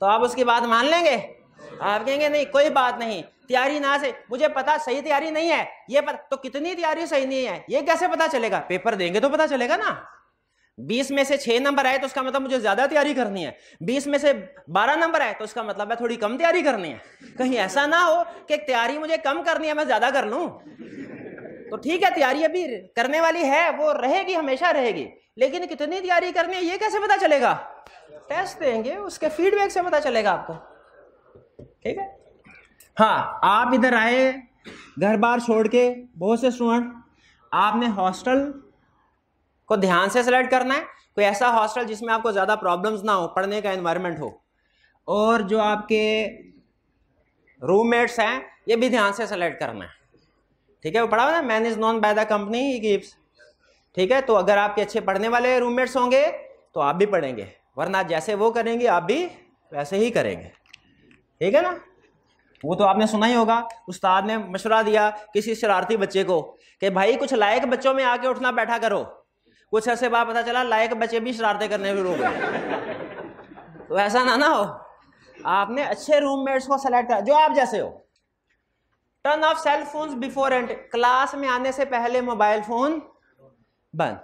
तो आप उसकी बात मान लेंगे आप कहेंगे नहीं कोई बात नहीं तैयारी ना से मुझे पता सही तैयारी नहीं है ये पता तो कितनी तैयारी सही नहीं है ये कैसे पता चलेगा पेपर देंगे तो पता चलेगा ना बीस में से छह नंबर आए तो उसका मतलब मुझे ज्यादा तैयारी करनी है बीस में से बारह नंबर आए तो उसका मतलब है थोड़ी कम तैयारी करनी है कहीं ऐसा ना हो कि तैयारी मुझे कम करनी है मैं ज्यादा कर लूं तो ठीक है तैयारी अभी करने वाली है वो रहेगी हमेशा रहेगी लेकिन कितनी तैयारी करनी है ये कैसे पता चलेगा टेस्ट देंगे उसके फीडबैक से पता चलेगा आपको ठीक है हाँ आप इधर आए घर बार छोड़ के बहुत से स्टूडेंट आपने हॉस्टल को ध्यान से सेलेक्ट करना है कोई ऐसा हॉस्टल जिसमें आपको ज़्यादा प्रॉब्लम्स ना हो पढ़ने का इन्वायरमेंट हो और जो आपके रूममेट्स हैं ये भी ध्यान से सेलेक्ट करना है ठीक है वो पढ़ा हुआ ना man is known by the company ही गिव्स ठीक है तो अगर आपके अच्छे पढ़ने वाले रूममेट्स होंगे तो आप भी पढ़ेंगे वरना जैसे वो करेंगे आप भी वैसे ही करेंगे ठीक है ना वो तो आपने सुना ही होगा उस्ताद ने मशुरा दिया किसी शरारती बच्चे को कि भाई कुछ लायक बच्चों में आके उठना बैठा करो कुछ ऐसे बात पता चला लायक बच्चे भी शरारते करने शुरू हो गए तो ऐसा ना ना हो आपने अच्छे रूममेट्स को सेलेक्ट कर जो आप जैसे हो turn off cell phone before and class में आने से पहले मोबाइल फोन बंद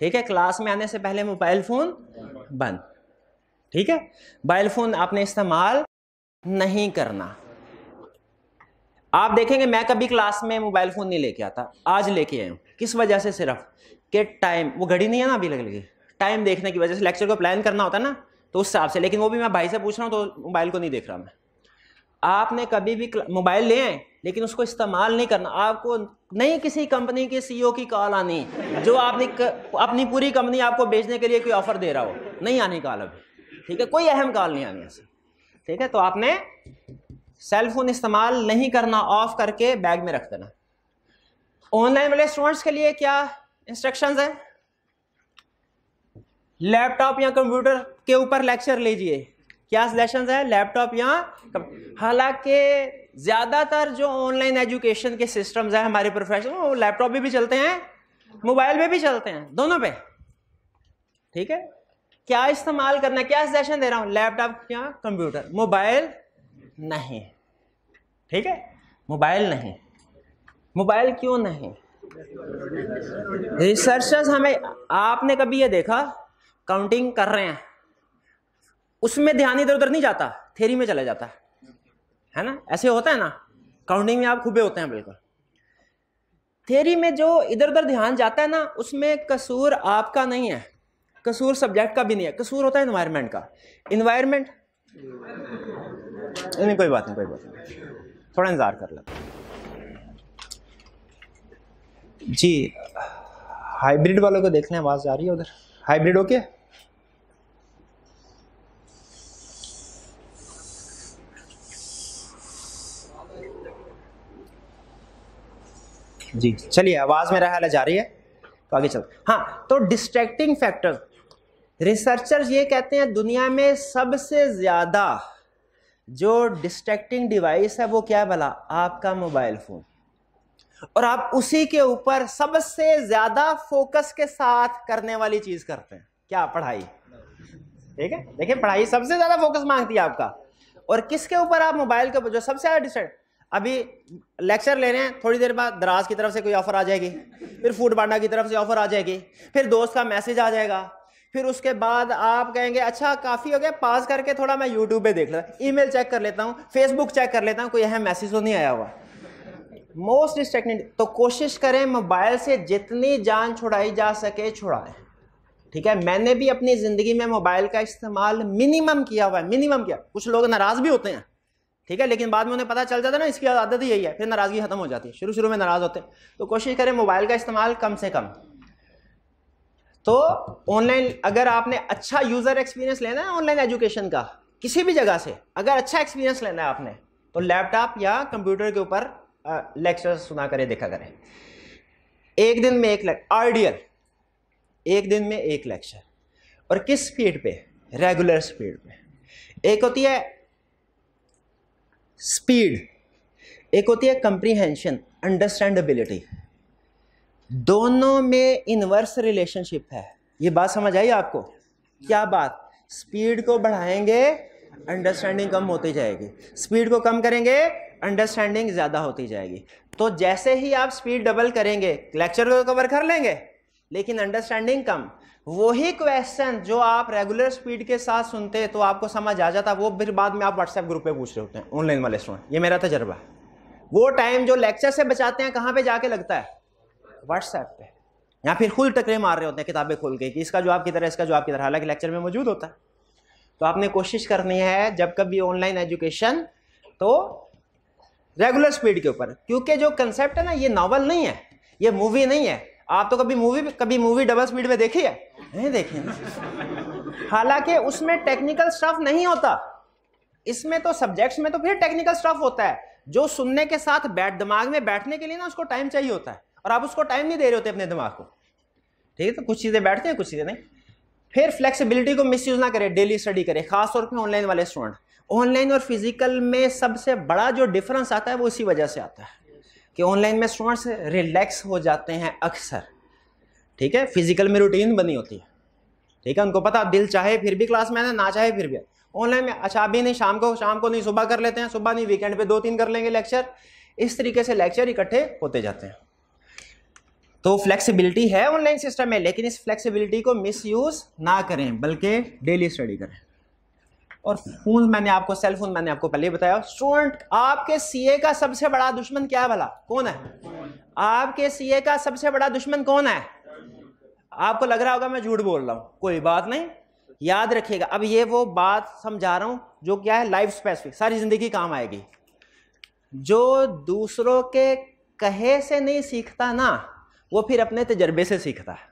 ठीक है क्लास में आने से पहले मोबाइल फोन बंद ठीक है मोबाइल फोन आपने इस्तेमाल नहीं करना आप देखेंगे मैं कभी क्लास में मोबाइल फ़ोन नहीं लेके आता आज लेके आया हूँ किस वजह से सिर्फ कि टाइम वो घड़ी नहीं है ना अभी लग लगी टाइम देखने की वजह से लेक्चर को प्लान करना होता है ना तो उस हिसाब से लेकिन वो भी मैं भाई से पूछ रहा हूँ तो मोबाइल को नहीं देख रहा मैं आपने कभी भी मोबाइल ले आए लेकिन उसको इस्तेमाल नहीं करना आपको नहीं किसी कंपनी के सीईओ e की कॉल आनी जो आपने अपनी पूरी कंपनी आपको बेचने के लिए कोई ऑफर दे रहा हो नहीं आनी कॉल अभी ठीक है कोई अहम कॉल नहीं आनी ऐसे ठीक है तो आपने सेल फोन इस्तेमाल नहीं करना ऑफ करके बैग में रख देना ऑनलाइन वाले स्टूडेंट्स के लिए क्या इंस्ट्रक्शंस हैं लैपटॉप या कंप्यूटर के ऊपर लेक्चर लीजिए क्या सलेक्शन है लैपटॉप या हालांकि ज़्यादातर जो ऑनलाइन एजुकेशन के सिस्टम्स हैं हमारे प्रोफेशनल वो लैपटॉप पे भी, भी चलते हैं मोबाइल पे भी चलते हैं दोनों पे ठीक है क्या इस्तेमाल करना क्या सजेशन दे रहा हूँ लैपटॉप क्या कंप्यूटर मोबाइल नहीं ठीक है मोबाइल नहीं मोबाइल क्यों नहीं रिसर्चर्स हमें आपने कभी ये देखा काउंटिंग कर रहे हैं उसमें ध्यान इधर उधर नहीं जाता थेरी में चला जाता है है ना ऐसे होता है ना काउंटिंग में आप खूबे होते हैं बिल्कुल थेरी में जो इधर उधर ध्यान जाता है ना उसमें कसूर आपका नहीं है कसूर सब्जेक्ट का भी नहीं है कसूर होता है इन्वायरमेंट का इन्वायरमेंट नहीं कोई बात नहीं कोई बात नहीं थोड़ा इंतज़ार कर लो जी हाइब्रिड वालों को देखने आवाज़ जा रही है उधर हाइब्रिड ओके जी चलिए आवाज़ मेरा हाल जा रही है तो आगे चलो हाँ तो डिस्ट्रैक्टिंग फैक्टर रिसर्चर्स ये कहते हैं दुनिया में सबसे ज़्यादा जो डिस्ट्रैक्टिंग डिवाइस है वो क्या है भला आपका मोबाइल फ़ोन और आप उसी के ऊपर सबसे ज़्यादा फोकस के साथ करने वाली चीज़ करते हैं क्या पढ़ाई ठीक है देखिए पढ़ाई सबसे ज़्यादा फोकस मांगती है आपका और किसके ऊपर आप मोबाइल के ऊपर जो सबसे ज़्यादा डिस्ट्रैक्ट अभी लेक्चर ले रहे हैं थोड़ी देर बाद दराज की तरफ से कोई ऑफर आ जाएगी फिर फूड पांडा की तरफ से ऑफर आ जाएगी फिर दोस्त का मैसेज आ जाएगा फिर उसके बाद आप कहेंगे अच्छा काफ़ी हो गया पास करके थोड़ा मैं यूट्यूब पे देख लेता मेल चेक कर लेता हूँ फेसबुक चेक कर लेता हूँ कोई अहम मैसेज तो नहीं आया हुआ मोस्ट डिस्ट्रैक्टेड तो कोशिश करें मोबाइल से जितनी जान छुड़ाई जा सके छुड़ाएं ठीक है मैंने भी अपनी ज़िंदगी में मोबाइल का इस्तेमाल मिनिमम किया हुआ है मिनिमम किया कुछ लोग नाराज़ भी होते हैं ठीक है लेकिन बाद में उन्हें पता चल जाता है ना इसकी आदत ही यही है फिर नाराज़गी खत्म हो जाती है शुरू शुरू में नाराज़ होते हैं तो कोशिश करें मोबाइल का इस्तेमाल कम से कम तो ऑनलाइन अगर आपने अच्छा यूज़र एक्सपीरियंस लेना है ऑनलाइन एजुकेशन का किसी भी जगह से अगर अच्छा एक्सपीरियंस लेना है आपने तो लैपटॉप या कंप्यूटर के ऊपर लेक्चर सुना करें देखा करें एक दिन में एक आइडियल एक दिन में एक लेक्चर और किस स्पीड पे रेगुलर स्पीड पे एक होती है स्पीड एक होती है कंप्रीहेंशन अंडरस्टैंडेबिलिटी दोनों में इनवर्स रिलेशनशिप है ये बात समझ आई आपको क्या बात स्पीड को बढ़ाएंगे अंडरस्टैंडिंग कम होती जाएगी स्पीड को कम करेंगे अंडरस्टैंडिंग ज़्यादा होती जाएगी तो जैसे ही आप स्पीड डबल करेंगे लेक्चर को कवर कर लेंगे लेकिन अंडरस्टैंडिंग कम वही क्वेश्चन जो आप रेगुलर स्पीड के साथ सुनते तो आपको समझ आ जाता वो फिर बाद में आप व्हाट्सएप ग्रुप पे पूछ रहे होते हैं ऑनलाइन वाले स्टूडेंट ये मेरा तजर्बा वो टाइम जो लेक्चर से बचाते हैं कहाँ पे जाके लगता है व्हाट्सएप पे या फिर खुल टकरे मार रहे होते हैं किताबें खोल के कि इसका जवाब किधर है इसका जवाब किधर हालांकि लेक्चर में मौजूद होता है तो आपने कोशिश करनी है जब कभी ऑनलाइन एजुकेशन तो रेगुलर स्पीड के ऊपर क्योंकि जो कंसेप्ट है ना ये नावल नहीं है ये मूवी नहीं है आप तो कभी मूवी कभी मूवी डबल स्पीड में देखी है नहीं देखी हालांकि उसमें टेक्निकल स्टफ नहीं होता इसमें तो सब्जेक्ट्स में तो फिर टेक्निकल स्टफ होता है जो सुनने के साथ बैठ दिमाग में बैठने के लिए ना उसको टाइम चाहिए होता है और आप उसको टाइम नहीं दे रहे होते अपने दिमाग को ठीक है तो कुछ चीज़ें बैठते हैं कुछ चीज़ें नहीं फिर फ्लेक्सिबिलिटी को मिस यूज़ ना करें डेली स्टडी करें खासतौर पर ऑनलाइन वाले स्टूडेंट ऑनलाइन और फिजिकल में सबसे बड़ा जो डिफरेंस आता है वो इसी वजह से आता है कि ऑनलाइन में स्टूडेंट्स रिलैक्स हो जाते हैं अक्सर ठीक है फिजिकल में रूटीन बनी होती है ठीक है उनको पता दिल चाहे फिर भी क्लास में आना ना चाहे फिर भी ऑनलाइन में अच्छा अभी नहीं शाम को शाम को नहीं सुबह कर लेते हैं सुबह नहीं वीकेंड पे दो तीन कर लेंगे लेक्चर इस तरीके से लेक्चर इकट्ठे होते जाते हैं तो फ्लेक्सिबिलिटी है ऑनलाइन सिस्टम में लेकिन इस फ्लेक्सिबिलिटी को मिसयूज ना करें बल्कि डेली स्टडी करें और फोन मैंने आपको सेल फोन मैंने आपको पहले बताया स्टूडेंट आपके सीए का सबसे बड़ा दुश्मन क्या है भला कौन है आपके सीए का सबसे बड़ा दुश्मन कौन है आपको लग रहा होगा मैं झूठ बोल रहा हूँ कोई बात नहीं याद रखिएगा अब ये वो बात समझा रहा हूँ जो क्या है लाइफ स्पेसिफिक सारी जिंदगी काम आएगी जो दूसरों के कहे से नहीं सीखता ना वो फिर अपने तजर्बे से सीखता है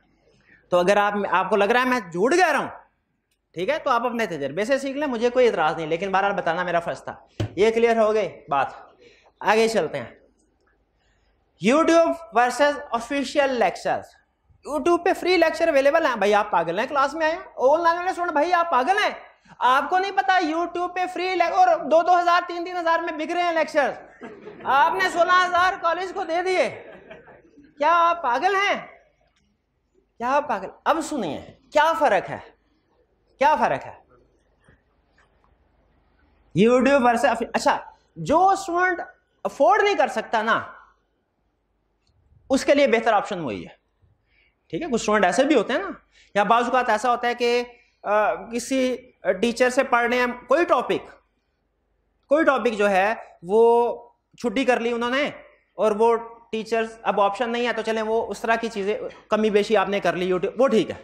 तो अगर आप आपको लग रहा है मैं झूठ कह रहा हूँ ठीक है तो आप अपने तजर्बे से सीख लें मुझे कोई इतराज़ नहीं लेकिन बहरहाल बताना मेरा फर्ज था ये क्लियर हो गई बात आगे चलते हैं YouTube versus official lectures YouTube पे फ्री लेक्चर अवेलेबल हैं भाई आप पागल हैं क्लास में आए ऑनलाइन ने सुन भाई आप पागल हैं आपको नहीं पता यूट्यूब पे फ्री और दो दो हजार तीन तीन हजार में बिक रहे हैं लेक्चर आपने सोलह हजार कॉलेज को दे दिए क्या आप पागल हैं क्या आप पागल अब सुनिए क्या फर्क है क्या फर्क है यूट्यूब से अच्छा जो स्टूडेंट अफोर्ड नहीं कर सकता ना उसके लिए बेहतर ऑप्शन वही है ठीक है कुछ स्टूडेंट ऐसे भी होते हैं ना या बाजूकात तो ऐसा होता है कि आ, किसी टीचर से पढ़ने हैं कोई टॉपिक कोई टॉपिक जो है वो छुट्टी कर ली उन्होंने और वो टीचर्स अब ऑप्शन नहीं है तो चलें वो उस तरह की चीज़ें कमी बेशी आपने कर ली यूट्यूब वो ठीक है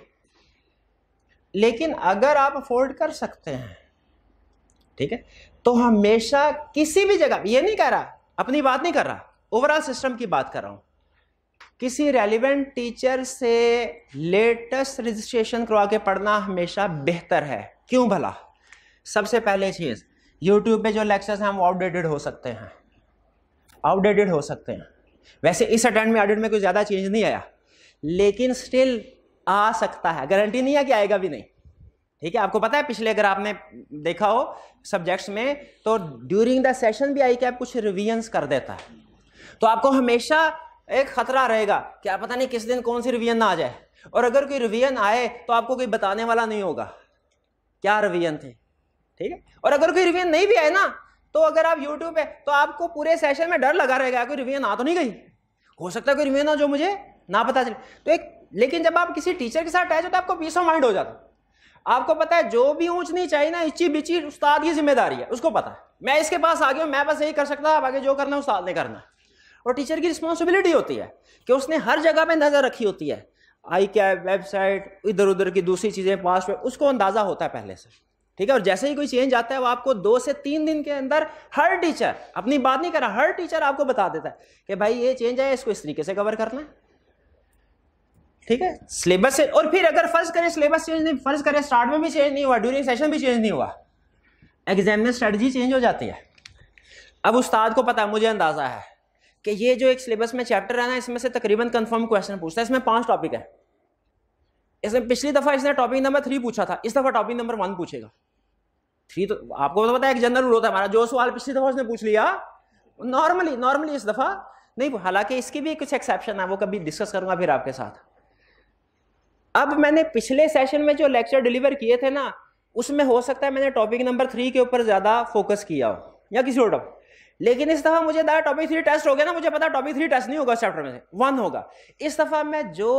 लेकिन अगर आप अफोर्ड कर सकते हैं ठीक है तो हमेशा किसी भी जगह ये नहीं कह रहा अपनी बात नहीं कर रहा ओवरऑल सिस्टम की बात कर रहा हूँ किसी रेलिवेंट टीचर से लेटेस्ट रजिस्ट्रेशन करवा के पढ़ना हमेशा बेहतर है क्यों भला सबसे पहले चीज़ यूट्यूब पे जो लेक्चर्स हैं वो आउटडेटेड हो सकते हैं आउटडेटेड हो सकते हैं वैसे इस अटेंड में ऑडिट में कोई ज़्यादा चेंज नहीं आया लेकिन स्टिल आ सकता है गारंटी नहीं है कि आएगा भी नहीं ठीक है आपको पता है पिछले अगर आपने देखा हो सब्जेक्ट्स में तो ड्यूरिंग द सेशन भी आई कैप कुछ रिविजन्स कर देता है तो आपको हमेशा एक खतरा रहेगा क्या पता नहीं किस दिन कौन सी रिविजन आ जाए और अगर कोई रिविजन आए तो आपको कोई बताने वाला नहीं होगा क्या रिविजन थे ठीक है और अगर कोई रिविजन नहीं भी आए ना तो अगर आप यूट्यूब पे तो आपको पूरे सेशन में डर लगा रहेगा कोई रिव्यू आ तो नहीं गई हो सकता है कोई रिव्यू ना जो मुझे ना पता चले तो एक लेकिन जब आप किसी टीचर के साथ अटैच होते तो आपको पीस ऑफ माइंड हो जाता आपको पता है जो भी ऊंच नहीं चाहिए ना इच्छी बिची उस्ताद की जिम्मेदारी है उसको पता है मैं इसके पास आगे हूँ मैं बस यही कर सकता आप आगे जो करना है उस्ताद ने करना और टीचर की रिस्पॉन्सिबिलिटी होती है कि उसने हर जगह पर नज़र रखी होती है आई क्या वेबसाइट इधर उधर की दूसरी चीज़ें पास उसको अंदाज़ा होता है पहले से ठीक है और जैसे ही कोई चेंज आता है वो आपको दो से तीन दिन के अंदर हर टीचर अपनी बात नहीं कर रहा हर टीचर आपको बता देता है कि भाई ये चेंज आया इसको इस तरीके से कवर करना है ठीक है सिलेबस से और फिर अगर फर्ज करें सिलेबस चेंज नहीं फर्ज करें स्टार्ट में भी चेंज नहीं हुआ ड्यूरिंग सेशन भी चेंज नहीं हुआ एग्जाम में स्ट्रेटजी चेंज हो जाती है अब उस्ताद को पता है मुझे अंदाज़ा है कि ये जो एक सिलेबस में चैप्टर है ना इसमें से तकरीबन कंफर्म क्वेश्चन पूछता है इसमें पांच टॉपिक है इसमें पिछली दफ़ा इसने टॉपिक नंबर थ्री पूछा था इस दफ़ा टॉपिक नंबर वन पूछेगा थ्री तो आपको तो पता है एक जनरल रूल होता है हमारा जो सवाल पिछली दफा उसने पूछ लिया नॉर्मली नॉर्मली इस दफा नहीं हालांकि इसके भी कुछ एक्सेप्शन है वो कभी डिस्कस करूंगा फिर आपके साथ अब मैंने पिछले सेशन में जो लेक्चर डिलीवर किए थे ना उसमें हो सकता है मैंने टॉपिक नंबर थ्री के ऊपर ज्यादा फोकस किया हो या किसी और लेकिन इस दफा मुझे टॉपिक थ्री टेस्ट हो गया ना मुझे पता टॉपिक थ्री टेस्ट नहीं होगा इस चैप्टर में से वन होगा इस दफा मैं जो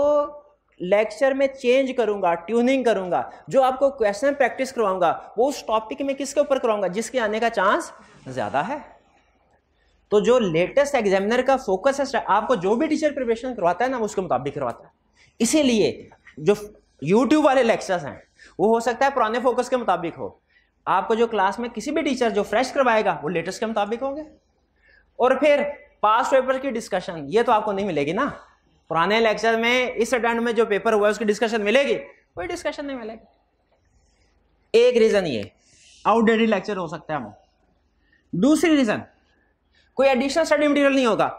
लेक्चर में चेंज करूंगा ट्यूनिंग करूंगा जो आपको क्वेश्चन प्रैक्टिस करवाऊंगा वो उस टॉपिक में किसके ऊपर करवाऊंगा जिसके आने का चांस ज़्यादा है तो जो लेटेस्ट एग्जामिनर का फोकस है आपको जो भी टीचर प्रिपरेशन करवाता है ना उसके मुताबिक करवाता है इसीलिए जो यूट्यूब वाले लेक्चर्स हैं वो हो सकता है पुराने फोकस के मुताबिक हो आपको जो क्लास में किसी भी टीचर जो फ्रेश करवाएगा वो लेटेस्ट के मुताबिक होंगे और फिर पास्ट पेपर की डिस्कशन ये तो आपको नहीं मिलेगी ना पुराने लेक्चर में इस अटेंड में जो पेपर हुआ है उसकी डिस्कशन मिलेगी कोई डिस्कशन नहीं मिलेगी एक रीज़न ये आउटडेटेड लेक्चर हो सकता है वो दूसरी रीज़न कोई एडिशनल स्टडी मटेरियल नहीं होगा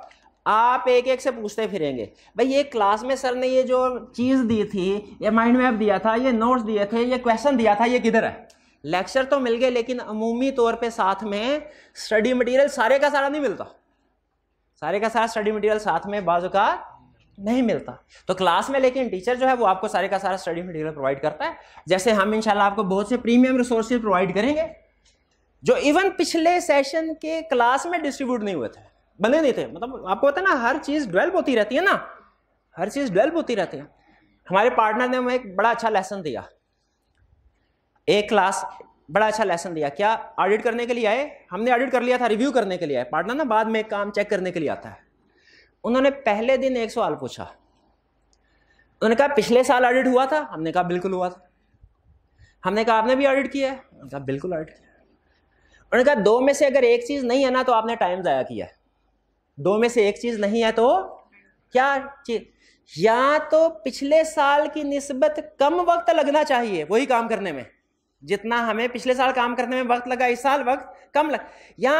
आप एक एक से पूछते फिरेंगे भाई ये क्लास में सर ने ये जो चीज़ दी थी ये माइंड मैप दिया था ये नोट्स दिए थे ये क्वेश्चन दिया था ये किधर है लेक्चर तो मिल गए लेकिन अमूमी तौर पे साथ में स्टडी मटेरियल सारे का सारा नहीं मिलता सारे का सारा स्टडी मटेरियल साथ में बाजू का नहीं मिलता तो क्लास में लेकिन टीचर जो है वो आपको सारे का सारा स्टडी मटेरियल प्रोवाइड करता है जैसे हम इंशाल्लाह आपको बहुत से प्रीमियम रिसोर्सेज प्रोवाइड करेंगे जो इवन पिछले सेशन के क्लास में डिस्ट्रीब्यूट नहीं हुए थे बने नहीं थे मतलब आपको पता है ना हर चीज़ डिवेल्प होती रहती है ना हर चीज़ डिवेल्प होती रहती है हमारे पार्टनर ने हमें एक बड़ा अच्छा लेसन दिया एक क्लास बड़ा अच्छा लेसन दिया क्या ऑडिट करने के लिए आए हमने ऑडिट कर लिया था रिव्यू करने के लिए आए पार्टनर ना बाद में काम चेक करने के लिए आता है उन्होंने पहले दिन एक सवाल पूछा उन्होंने कहा पिछले साल ऑडिट हुआ था हमने कहा बिल्कुल हुआ था हमने कहा आपने भी ऑडिट किया है उन्होंने कहा बिल्कुल ऑडिट किया उन्होंने कहा दो में से अगर एक चीज़ नहीं है ना तो आपने टाइम ज़ाया किया दो में से एक चीज़ नहीं है तो क्या चीज़ या तो पिछले साल की नस्बत कम वक्त लगना चाहिए वही काम करने में जितना हमें पिछले साल काम करने में वक्त लगा इस साल वक्त कम लग या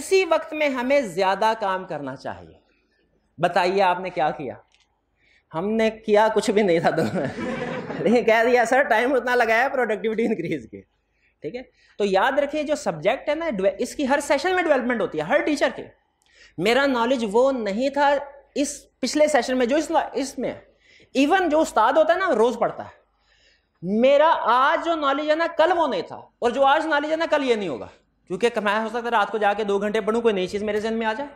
उसी वक्त में हमें ज़्यादा काम करना चाहिए बताइए आपने क्या किया हमने किया कुछ भी नहीं था दोनों तो। ने लेकिन कह दिया सर टाइम उतना लगाया प्रोडक्टिविटी इंक्रीज की ठीक है तो याद रखिए जो सब्जेक्ट है ना इसकी हर सेशन में डेवलपमेंट होती है हर टीचर के मेरा नॉलेज वो नहीं था इस पिछले सेशन में जो इस इसमें इवन जो उस्ताद होता है ना रोज पढ़ता है मेरा आज जो नॉलेज है ना कल वो नहीं था और जो आज नॉलेज है ना कल ये नहीं होगा क्योंकि मैं हो सकता है रात को जाके दो घंटे पढ़ूँ कोई नई चीज़ मेरे जहन में आ जाए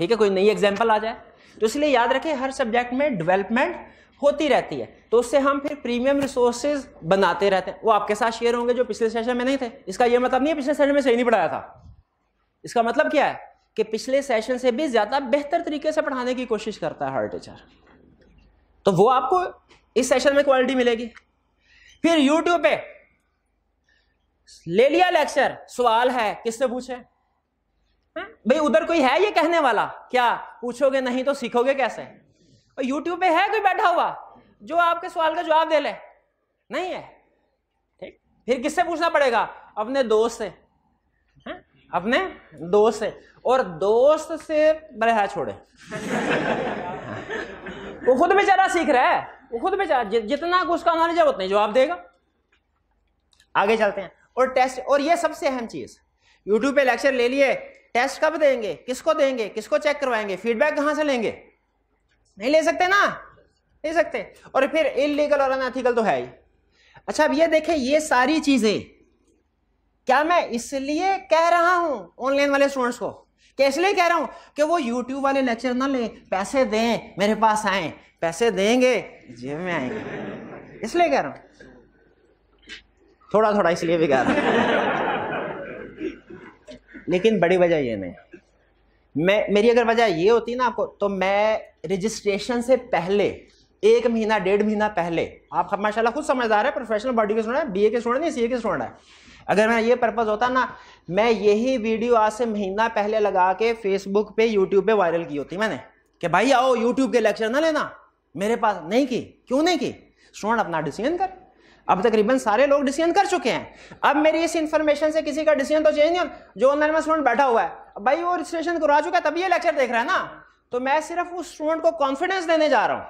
ठीक है कोई नई एग्जाम्पल आ जाए तो इसलिए याद रखें हर सब्जेक्ट में डेवलपमेंट होती रहती है तो उससे हम फिर प्रीमियम रिसोर्सेज बनाते रहते हैं वो आपके साथ शेयर होंगे जो पिछले सेशन में नहीं थे इसका ये मतलब नहीं है पिछले सेशन में सही नहीं पढ़ाया था इसका मतलब क्या है कि पिछले सेशन से भी ज़्यादा बेहतर तरीके से पढ़ाने की कोशिश करता है हर टीचर तो वो आपको इस सेशन में क्वालिटी मिलेगी फिर यूट्यूब पे ले लिया लेक्चर सवाल है किससे पूछे भाई उधर कोई है ये कहने वाला क्या पूछोगे नहीं तो सीखोगे कैसे और यूट्यूब पे है कोई बैठा हुआ जो आपके सवाल का जवाब दे ले नहीं है ठीक फिर किससे पूछना पड़ेगा अपने दोस्त से अपने दोस्त से और दोस्त से बड़ा छोड़े वो खुद बेचारा सीख रहा है वो खुद बेचारा जि, जितना उसका नॉलेज है उतना ही जवाब देगा आगे चलते हैं और टेस्ट और ये सबसे अहम चीज यूट्यूब पे लेक्चर ले लिए टेस्ट कब देंगे किसको देंगे किसको चेक करवाएंगे फीडबैक कहां से लेंगे नहीं ले सकते ना ले सकते और फिर इलीगल और अनएथिकल तो है ही अच्छा अब ये देखें ये सारी चीजें क्या मैं इसलिए कह रहा हूं ऑनलाइन वाले स्टूडेंट्स को कि इसलिए कह रहा हूं कि वो यूट्यूब वाले लेक्चर ना ले पैसे दें मेरे पास आए पैसे देंगे जेब में आएंगे इसलिए कह रहा हूं थोड़ा थोड़ा इसलिए भी कह रहा हूं लेकिन बड़ी वजह ये नहीं मैं मेरी अगर वजह ये होती ना आपको तो मैं रजिस्ट्रेशन से पहले एक महीना डेढ़ महीना पहले आप माशाल्लाह खुद समझदार है प्रोफेशनल बॉडी के सुना है बीए के स्टूडेंट नहीं सीए के स्टूडेंट है अगर मैं ये पर्पज़ होता ना मैं यही वीडियो आज से महीना पहले लगा के फेसबुक पे यूट्यूब पे वायरल की होती मैंने कि भाई आओ यूट्यूब के लेक्चर ना लेना मेरे पास नहीं की क्यों नहीं की स्टूडेंट अपना डिसीजन कर अब तकरीबन सारे लोग डिसीजन कर चुके हैं अब मेरी इस इन्फॉर्मेशन से किसी का डिसीजन तो चेंज नहीं जो ऑनलाइन में स्टूडेंट बैठा हुआ है भाई वो रजिस्ट्रेशन करवा चुका है तभी ये लेक्चर देख रहा है ना तो मैं सिर्फ उस स्टूडेंट को कॉन्फिडेंस देने जा रहा हूँ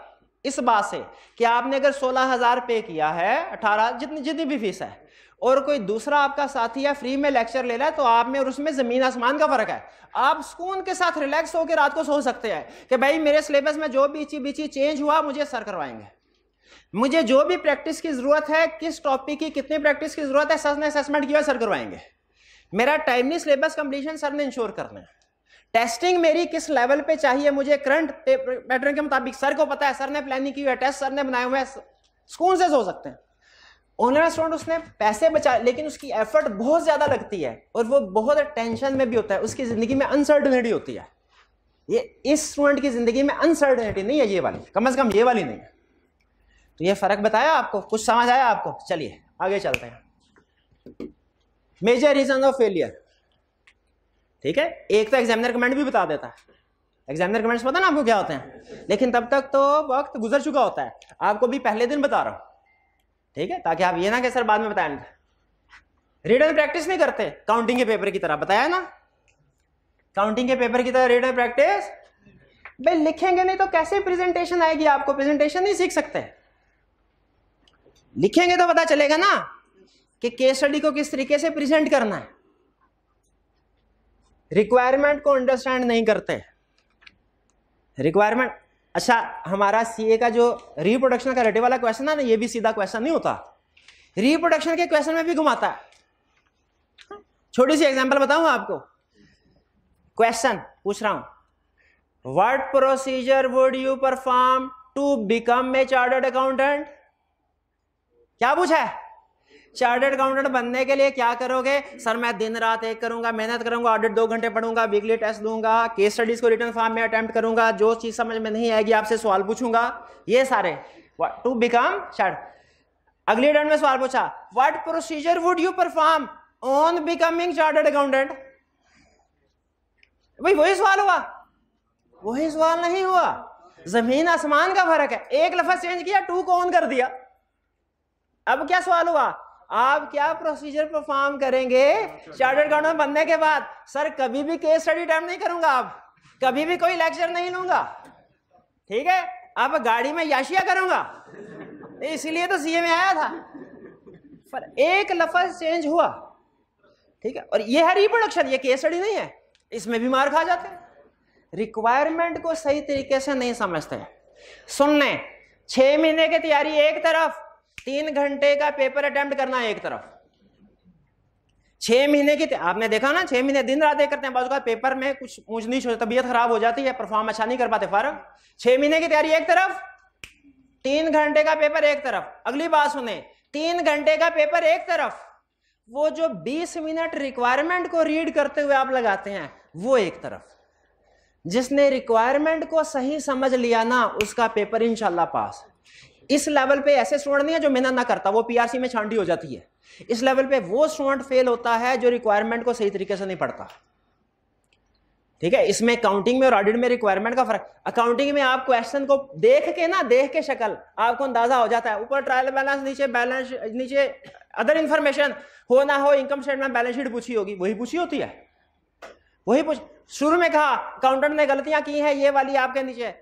इस बात से कि आपने अगर सोलह हज़ार पे किया है अठारह जितनी जितनी भी फीस है और कोई दूसरा आपका साथी है फ्री में लेक्चर ले रहा है तो आप में और उसमें ज़मीन आसमान का फ़र्क है आप सुकून के साथ रिलैक्स होकर रात को सो सकते हैं कि भाई मेरे सिलेबस में जो बीची बीची चेंज हुआ मुझे सर करवाएंगे मुझे जो भी प्रैक्टिस की जरूरत है किस टॉपिक की कितनी प्रैक्टिस की जरूरत है सर ने असेसमेंट किया सर करवाएंगे मेरा टाइमली सिलेबस कंप्लीशन सर ने इंश्योर करना है टेस्टिंग मेरी किस लेवल पे चाहिए मुझे करंट पैटर्न के मुताबिक सर को पता है सर ने प्लानिंग की हुई है टेस्ट सर ने बनाए हुए हैं सुकून से सो सकते हैं ऑनलाइन स्टूडेंट उसने पैसे बचा लेकिन उसकी एफर्ट बहुत ज़्यादा लगती है और वो बहुत टेंशन में भी होता है उसकी ज़िंदगी में अनसर्टनिटी होती है ये इस स्टूडेंट की ज़िंदगी में अनसर्टनिटी नहीं है ये वाली कम अज़ कम ये वाली नहीं है तो ये फ़र्क बताया आपको कुछ समझ आया आपको चलिए आगे चलते हैं मेजर रीजन ऑफ फेलियर ठीक है एक तो एग्जामिनर कमेंट भी बता देता है एग्जामिनर कमेंट्स पता ना आपको क्या होते हैं लेकिन तब तक तो वक्त गुजर चुका होता है आपको भी पहले दिन बता रहा हूँ ठीक है ताकि आप ये ना कह सर बाद में बताया एंड प्रैक्टिस नहीं करते काउंटिंग के पेपर की तरह बताया ना काउंटिंग के पेपर की तरह एंड प्रैक्टिस भाई लिखेंगे नहीं तो कैसे प्रेजेंटेशन आएगी आपको प्रेजेंटेशन नहीं सीख सकते लिखेंगे तो पता चलेगा ना कि केस स्टडी को किस तरीके से प्रेजेंट करना है रिक्वायरमेंट को अंडरस्टैंड नहीं करते रिक्वायरमेंट अच्छा हमारा सीए का जो रिप्रोडक्शन का रेटे वाला क्वेश्चन है ना ये भी सीधा क्वेश्चन नहीं होता रिप्रोडक्शन के क्वेश्चन में भी घुमाता है छोटी सी एग्जांपल बताऊ आपको क्वेश्चन पूछ रहा हूं what procedure would you perform to become a chartered accountant क्या पूछा है चार्टेड अकाउंटेंट बनने के लिए क्या करोगे सर मैं दिन रात एक करूंगा मेहनत करूंगा ऑडिट दो घंटे पढ़ूंगा वीकली टेस्ट दूंगा केस स्टडीज को रिटर्न फॉर्म में अटेम्प्ट करूंगा जो चीज समझ में नहीं आएगी आपसे सवाल पूछूंगा ये सारे टू बिकम चार्ट अगले टर्न में सवाल पूछा what procedure would you perform on becoming chartered accountant भाई वही सवाल हुआ वही सवाल नहीं हुआ जमीन आसमान का फर्क है एक लफा चेंज किया टू को ऑन कर दिया अब क्या सवाल हुआ आप क्या प्रोसीजर परफॉर्म करेंगे चार्टर्ड अकाउंटेंट बनने के बाद सर कभी भी केस स्टडी टाइम नहीं करूंगा आप कभी भी कोई लेक्चर नहीं लूंगा ठीक है अब गाड़ी में याशिया करूंगा इसलिए तो सीए में आया था पर एक लफज चेंज हुआ ठीक है और ये है रिप्रोडक्शन ये केस स्टडी नहीं है इसमें भी मार खा जाते हैं रिक्वायरमेंट को सही तरीके से नहीं समझते सुन लें छह महीने की तैयारी एक तरफ तीन घंटे का पेपर अटेम्प्ट करना है एक तरफ छह महीने की आपने देखा ना छह महीने दिन रात करते हैं बाजू का पेपर में कुछ ऊंच नीच हो तबीयत खराब हो जाती है परफॉर्म अच्छा नहीं कर पाते फर्क छह महीने की तैयारी एक तरफ तीन घंटे का पेपर एक तरफ अगली बात सुने तीन घंटे का पेपर एक तरफ वो जो 20 मिनट रिक्वायरमेंट को रीड करते हुए आप लगाते हैं वो एक तरफ जिसने रिक्वायरमेंट को सही समझ लिया ना उसका पेपर इंशाल्लाह पास इस लेवल पे ऐसे स्टूडेंट नहीं है जो मेहनत ना करता वो पीआरसी में छांडी हो जाती है इस लेवल पे वो स्टूडेंट फेल होता है जो रिक्वायरमेंट को सही तरीके से नहीं पढ़ता ठीक है इसमें अकाउंटिंग में और ऑडिट में रिक्वायरमेंट का फर्क अकाउंटिंग में आप क्वेश्चन को देख के ना देख के शक्ल आपको अंदाजा हो जाता है ऊपर ट्रायल बैलेंस नीचे बैलेंस नीचे अदर इंफॉर्मेशन हो ना हो इनकम स्टेटमेंट बैलेंस शीट पूछी होगी वही पूछी होती है वही पूछ शुरू में कहा अकाउंटेंट ने गलतियां की हैं ये वाली आपके नीचे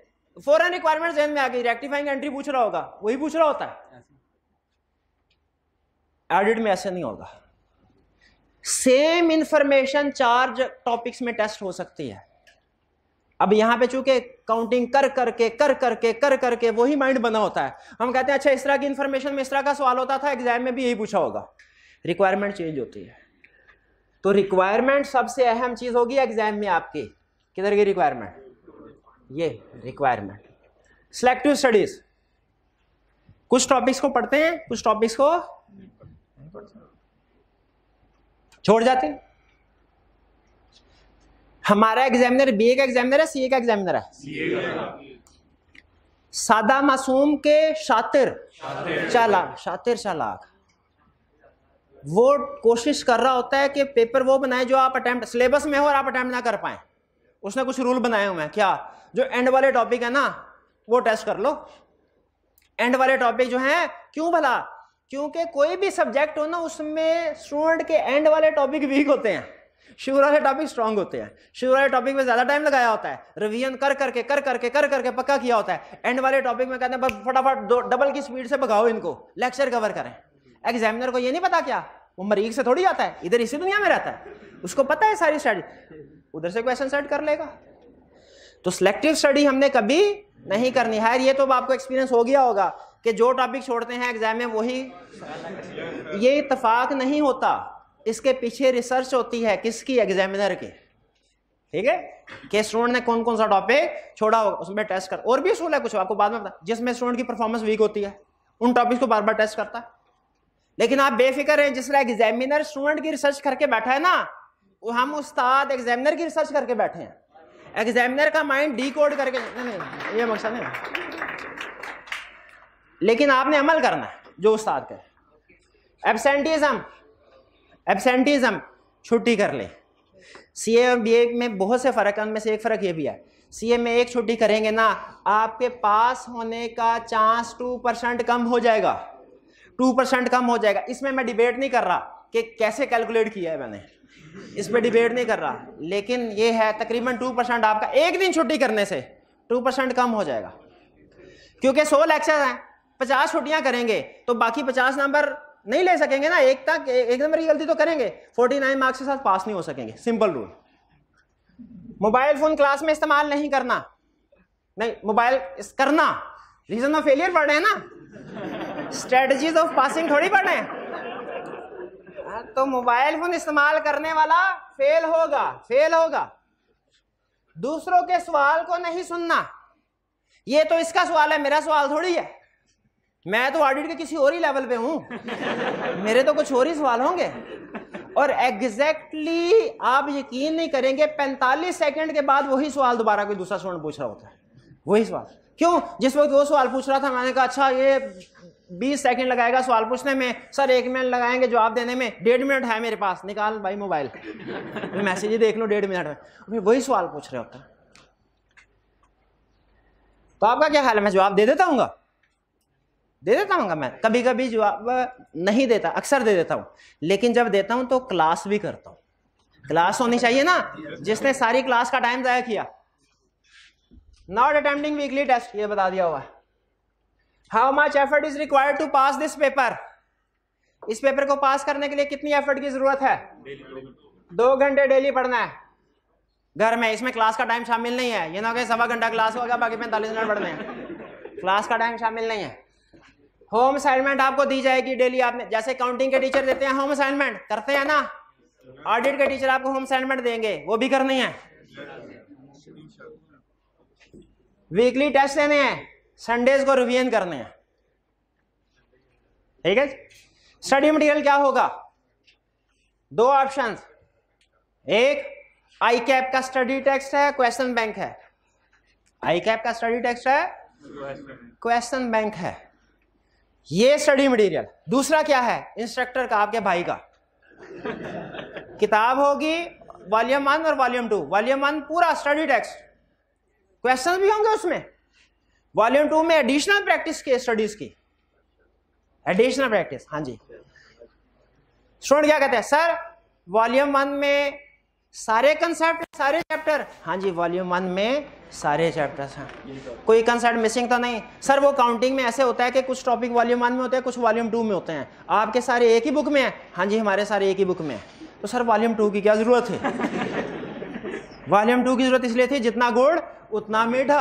फॉरन रिक्वायरमेंट जहन में आ गई रेक्टिफाइंग एंट्री पूछ रहा होगा वही पूछ रहा होता है एडिट में ऐसा नहीं होगा सेम इंफॉर्मेशन चार्ज टॉपिक्स में टेस्ट हो सकती है अब यहां पे चूंकि काउंटिंग कर करके कर करके कर करके वही माइंड बना होता है हम कहते हैं अच्छा इस तरह की इंफॉर्मेशन में इस तरह का सवाल होता था एग्जाम में भी यही पूछा होगा रिक्वायरमेंट चेंज होती है तो रिक्वायरमेंट सबसे अहम चीज होगी एग्जाम में आपकी किधर की रिक्वायरमेंट ये रिक्वायरमेंट सेलेक्टिव स्टडीज कुछ टॉपिक्स को पढ़ते हैं कुछ टॉपिक्स को छोड़ जाते हैं हमारा एग्जामिनर बीए का एग्जामिनर है सीए का एग्जामिनर है सादा मासूम के शातिर चालाक शातिर चालाक वो कोशिश कर रहा होता है कि पेपर वो बनाए जो आप अटैम्प्ट सिलेबस में हो और आप अटैम्प्ट ना कर पाए उसने कुछ रूल बनाए हुए हैं क्या जो एंड वाले टॉपिक है ना वो टेस्ट कर लो एंड वाले टॉपिक जो है क्यों भला क्योंकि कोई भी सब्जेक्ट हो ना उसमें स्टूडेंट के एंड वाले टॉपिक वीक होते हैं शुरू वाले टॉपिक स्ट्रांग होते हैं शुरू वाले टॉपिक में ज्यादा टाइम लगाया होता है रिवीजन कर करके कर करके कर करके पक्का किया होता है एंड वाले टॉपिक में कहते हैं बस फटाफट डबल की स्पीड से भगाओ इनको लेक्चर कवर करें एग्जामिनर को ये नहीं पता क्या वो मरीज से थोड़ी जाता है इधर इसी दुनिया में रहता है उसको पता है सारी स्टडी उधर से क्वेश्चन सेट कर लेगा तो सिलेक्टिव स्टडी हमने कभी नहीं करनी है ये तो आपको एक्सपीरियंस हो गया होगा कि जो टॉपिक छोड़ते हैं एग्जाम में वही ये इतफाक नहीं होता इसके पीछे रिसर्च होती है किसकी एग्जामिनर की ठीक है कि स्टूडेंट ने कौन कौन सा टॉपिक छोड़ा होगा उसमें टेस्ट कर और भी असूल है कुछ आपको बाद में जिसमें स्टूडेंट की परफॉर्मेंस वीक होती है उन टॉपिक्स को बार बार टेस्ट करता है लेकिन आप बेफिक्र हैं जिस तरह एग्जामिनर स्टूडेंट की रिसर्च करके बैठा है ना वो हम उस्ताद एग्जामिनर की रिसर्च करके बैठे हैं एग्जामिनर का माइंड डी कोड करके नहीं नहीं ये मकसद नहीं लेकिन आपने अमल करना है जो उस्ताद का एबसेंटिज़म एबसेंटिज़म छुट्टी कर ले सी ए और बी ए में बहुत से फ़र्क है उनमें से एक फ़र्क ये भी है सी ए में एक छुट्टी करेंगे ना आपके पास होने का चांस टू परसेंट कम हो जाएगा टू परसेंट कम हो जाएगा इसमें मैं डिबेट नहीं कर रहा कि कैसे कैलकुलेट किया है मैंने इस पर डिबेट नहीं कर रहा लेकिन ये है तकरीबन टू परसेंट आपका एक दिन छुट्टी करने से टू परसेंट कम हो जाएगा क्योंकि सौ लेक्चर हैं पचास छुट्टियां करेंगे तो बाकी पचास नंबर नहीं ले सकेंगे ना एक तक एक नंबर की गलती तो करेंगे फोर्टी नाइन मार्क्स के साथ पास नहीं हो सकेंगे simple rule mobile phone class में इस्तेमाल नहीं करना नहीं मोबाइल करना रीजन ऑफ फेलियर पढ़ रहे हैं ना स्ट्रेटजीज ऑफ पासिंग थोड़ी पढ़ रहे हैं तो मोबाइल फोन इस्तेमाल करने वाला फेल होगा फेल होगा दूसरों के सवाल को नहीं सुनना ये तो इसका सवाल है मेरा सवाल थोड़ी है मैं तो ऑडिट के किसी और ही लेवल पे हूं मेरे तो कुछ और ही सवाल होंगे और एग्जैक्टली exactly आप यकीन नहीं करेंगे 45 सेकंड के बाद वही सवाल दोबारा कोई दूसरा स्टूडेंट पूछ रहा होता है वही सवाल क्यों जिस वक्त वो सवाल पूछ रहा था मैंने कहा अच्छा ये बीस सेकंड लगाएगा सवाल पूछने में सर एक मिनट लगाएंगे जवाब देने में डेढ़ मिनट है मेरे पास निकाल भाई मोबाइल मैसेज ही देख लो डेढ़ मिनट में अभी वही सवाल पूछ रहे होता तो आपका क्या ख्याल है मैं जवाब दे देता हूँ दे देता हूँ मैं कभी कभी जवाब नहीं देता अक्सर दे देता हूँ लेकिन जब देता हूँ तो क्लास भी करता हूँ क्लास होनी चाहिए ना जिसने सारी क्लास का टाइम ज़ाया किया नॉट अटेम्प्टिंग वीकली टेस्ट ये बता दिया हुआ है how much effort is required to pass this paper इस पेपर को पास करने के लिए कितनी एफर्ट की जरूरत है दो घंटे डेली पढ़ना है घर में इसमें क्लास का टाइम शामिल नहीं है ये ना कहीं सवा घंटा क्लास होगा बाकी पैंतालीस मिनट पढ़ने हैं क्लास का टाइम शामिल नहीं है होम असाइनमेंट आपको दी जाएगी डेली आपने जैसे काउंटिंग के टीचर देते हैं होम असाइनमेंट करते हैं ना ऑडिट के टीचर आपको होम असाइनमेंट देंगे वो भी करनी है वीकली टेस्ट देने हैं संडेज को रिविजन करने हैं ठीक है स्टडी मटेरियल क्या होगा दो ऑप्शन एक आई कैप का स्टडी टेक्स्ट है क्वेश्चन बैंक है आई कैप का स्टडी टेक्स्ट है क्वेश्चन बैंक है ये स्टडी मटेरियल दूसरा क्या है इंस्ट्रक्टर का आपके भाई का किताब होगी वॉल्यूम वन और वॉल्यूम टू वॉल्यूम वन पूरा स्टडी टेक्स्ट क्वेश्चन भी होंगे उसमें वॉल्यूम टू में एडिशनल प्रैक्टिस की स्टडीज की एडिशनल प्रैक्टिस हाँ जी स्टूडेंट क्या कहते हैं सर वॉल्यूम वन में सारे कंसेप्ट सारे चैप्टर हाँ जी वॉल्यूम वन में सारे चैप्टर्स हैं कोई कंसेप्ट मिसिंग तो नहीं सर वो काउंटिंग में ऐसे होता है कि कुछ टॉपिक वॉल्यूम वन में होते हैं कुछ वॉल्यूम टू में होते हैं आपके सारे एक ही बुक में हैं हाँ जी हमारे सारे एक ही बुक में हैं तो सर वॉल्यूम टू की क्या ज़रूरत है वॉल्यूम *laughs* टू की ज़रूरत इसलिए थी जितना गुड़ उतना मीठा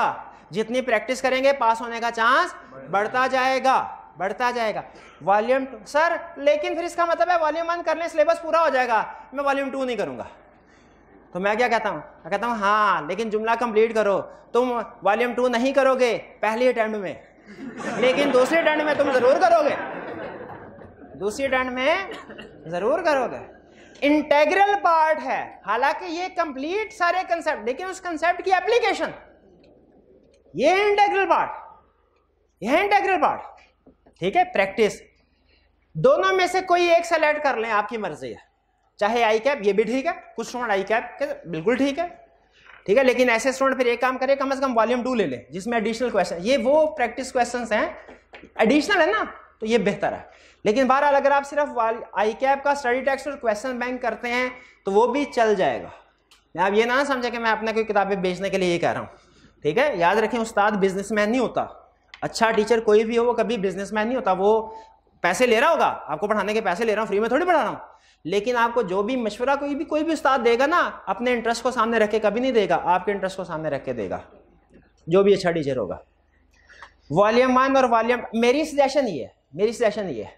जितनी प्रैक्टिस करेंगे पास होने का चांस बढ़ता जाएगा बढ़ता जाएगा वॉल्यूम टू सर लेकिन फिर इसका मतलब है वॉल्यूम वन करने सिलेबस पूरा हो जाएगा मैं वॉल्यूम टू नहीं करूँगा तो मैं क्या कहता हूँ मैं कहता हूँ हाँ लेकिन जुमला कंप्लीट करो तुम वॉल्यूम टू नहीं करोगे पहली अटैम्प्ट में लेकिन दूसरे अटैम्प्ट में तुम ज़रूर करोगे दूसरी अटैम्प्ट में ज़रूर करोगे इंटेग्रल पार्ट है हालांकि ये कंप्लीट सारे कंसेप्ट लेकिन उस कंसेप्ट की एप्लीकेशन ये इंटेग्रल पार्ट यह इंटेग्रल पार्ट ठीक है प्रैक्टिस दोनों में से कोई एक सेलेक्ट कर लें आपकी मर्जी है चाहे आई कैप ये भी ठीक है कुछ स्टूडेंट आई कैप बिल्कुल ठीक है ठीक है लेकिन ऐसे स्टूडेंट फिर एक काम करें कम से कम वॉल्यूम टू ले लें जिसमें एडिशनल क्वेश्चन ये वो प्रैक्टिस क्वेश्चन हैं एडिशनल है ना तो ये बेहतर है लेकिन बहरहाल अगर आप सिर्फ आई कैप का स्टडी टेक्स और क्वेश्चन बैंक करते हैं तो वो भी चल जाएगा आप ये ना समझे कि मैं अपने कोई किताबें बेचने के लिए ये कह रहा हूँ ठीक है याद रखें उस्ताद बिजनेसमैन नहीं होता अच्छा टीचर कोई भी हो वो कभी बिजनेसमैन नहीं होता वो पैसे ले रहा होगा आपको पढ़ाने के पैसे ले रहा हूँ फ्री में थोड़ी पढ़ा रहा हूँ लेकिन आपको जो भी मशवरा कोई भी कोई भी उस्ताद देगा ना अपने इंटरेस्ट को सामने रख के कभी नहीं देगा आपके इंटरेस्ट को सामने रख के देगा जो भी अच्छा टीचर होगा वॉल्यूम वन और वॉल्यूम मेरी सजेशन ये है मेरी सजेशन ये है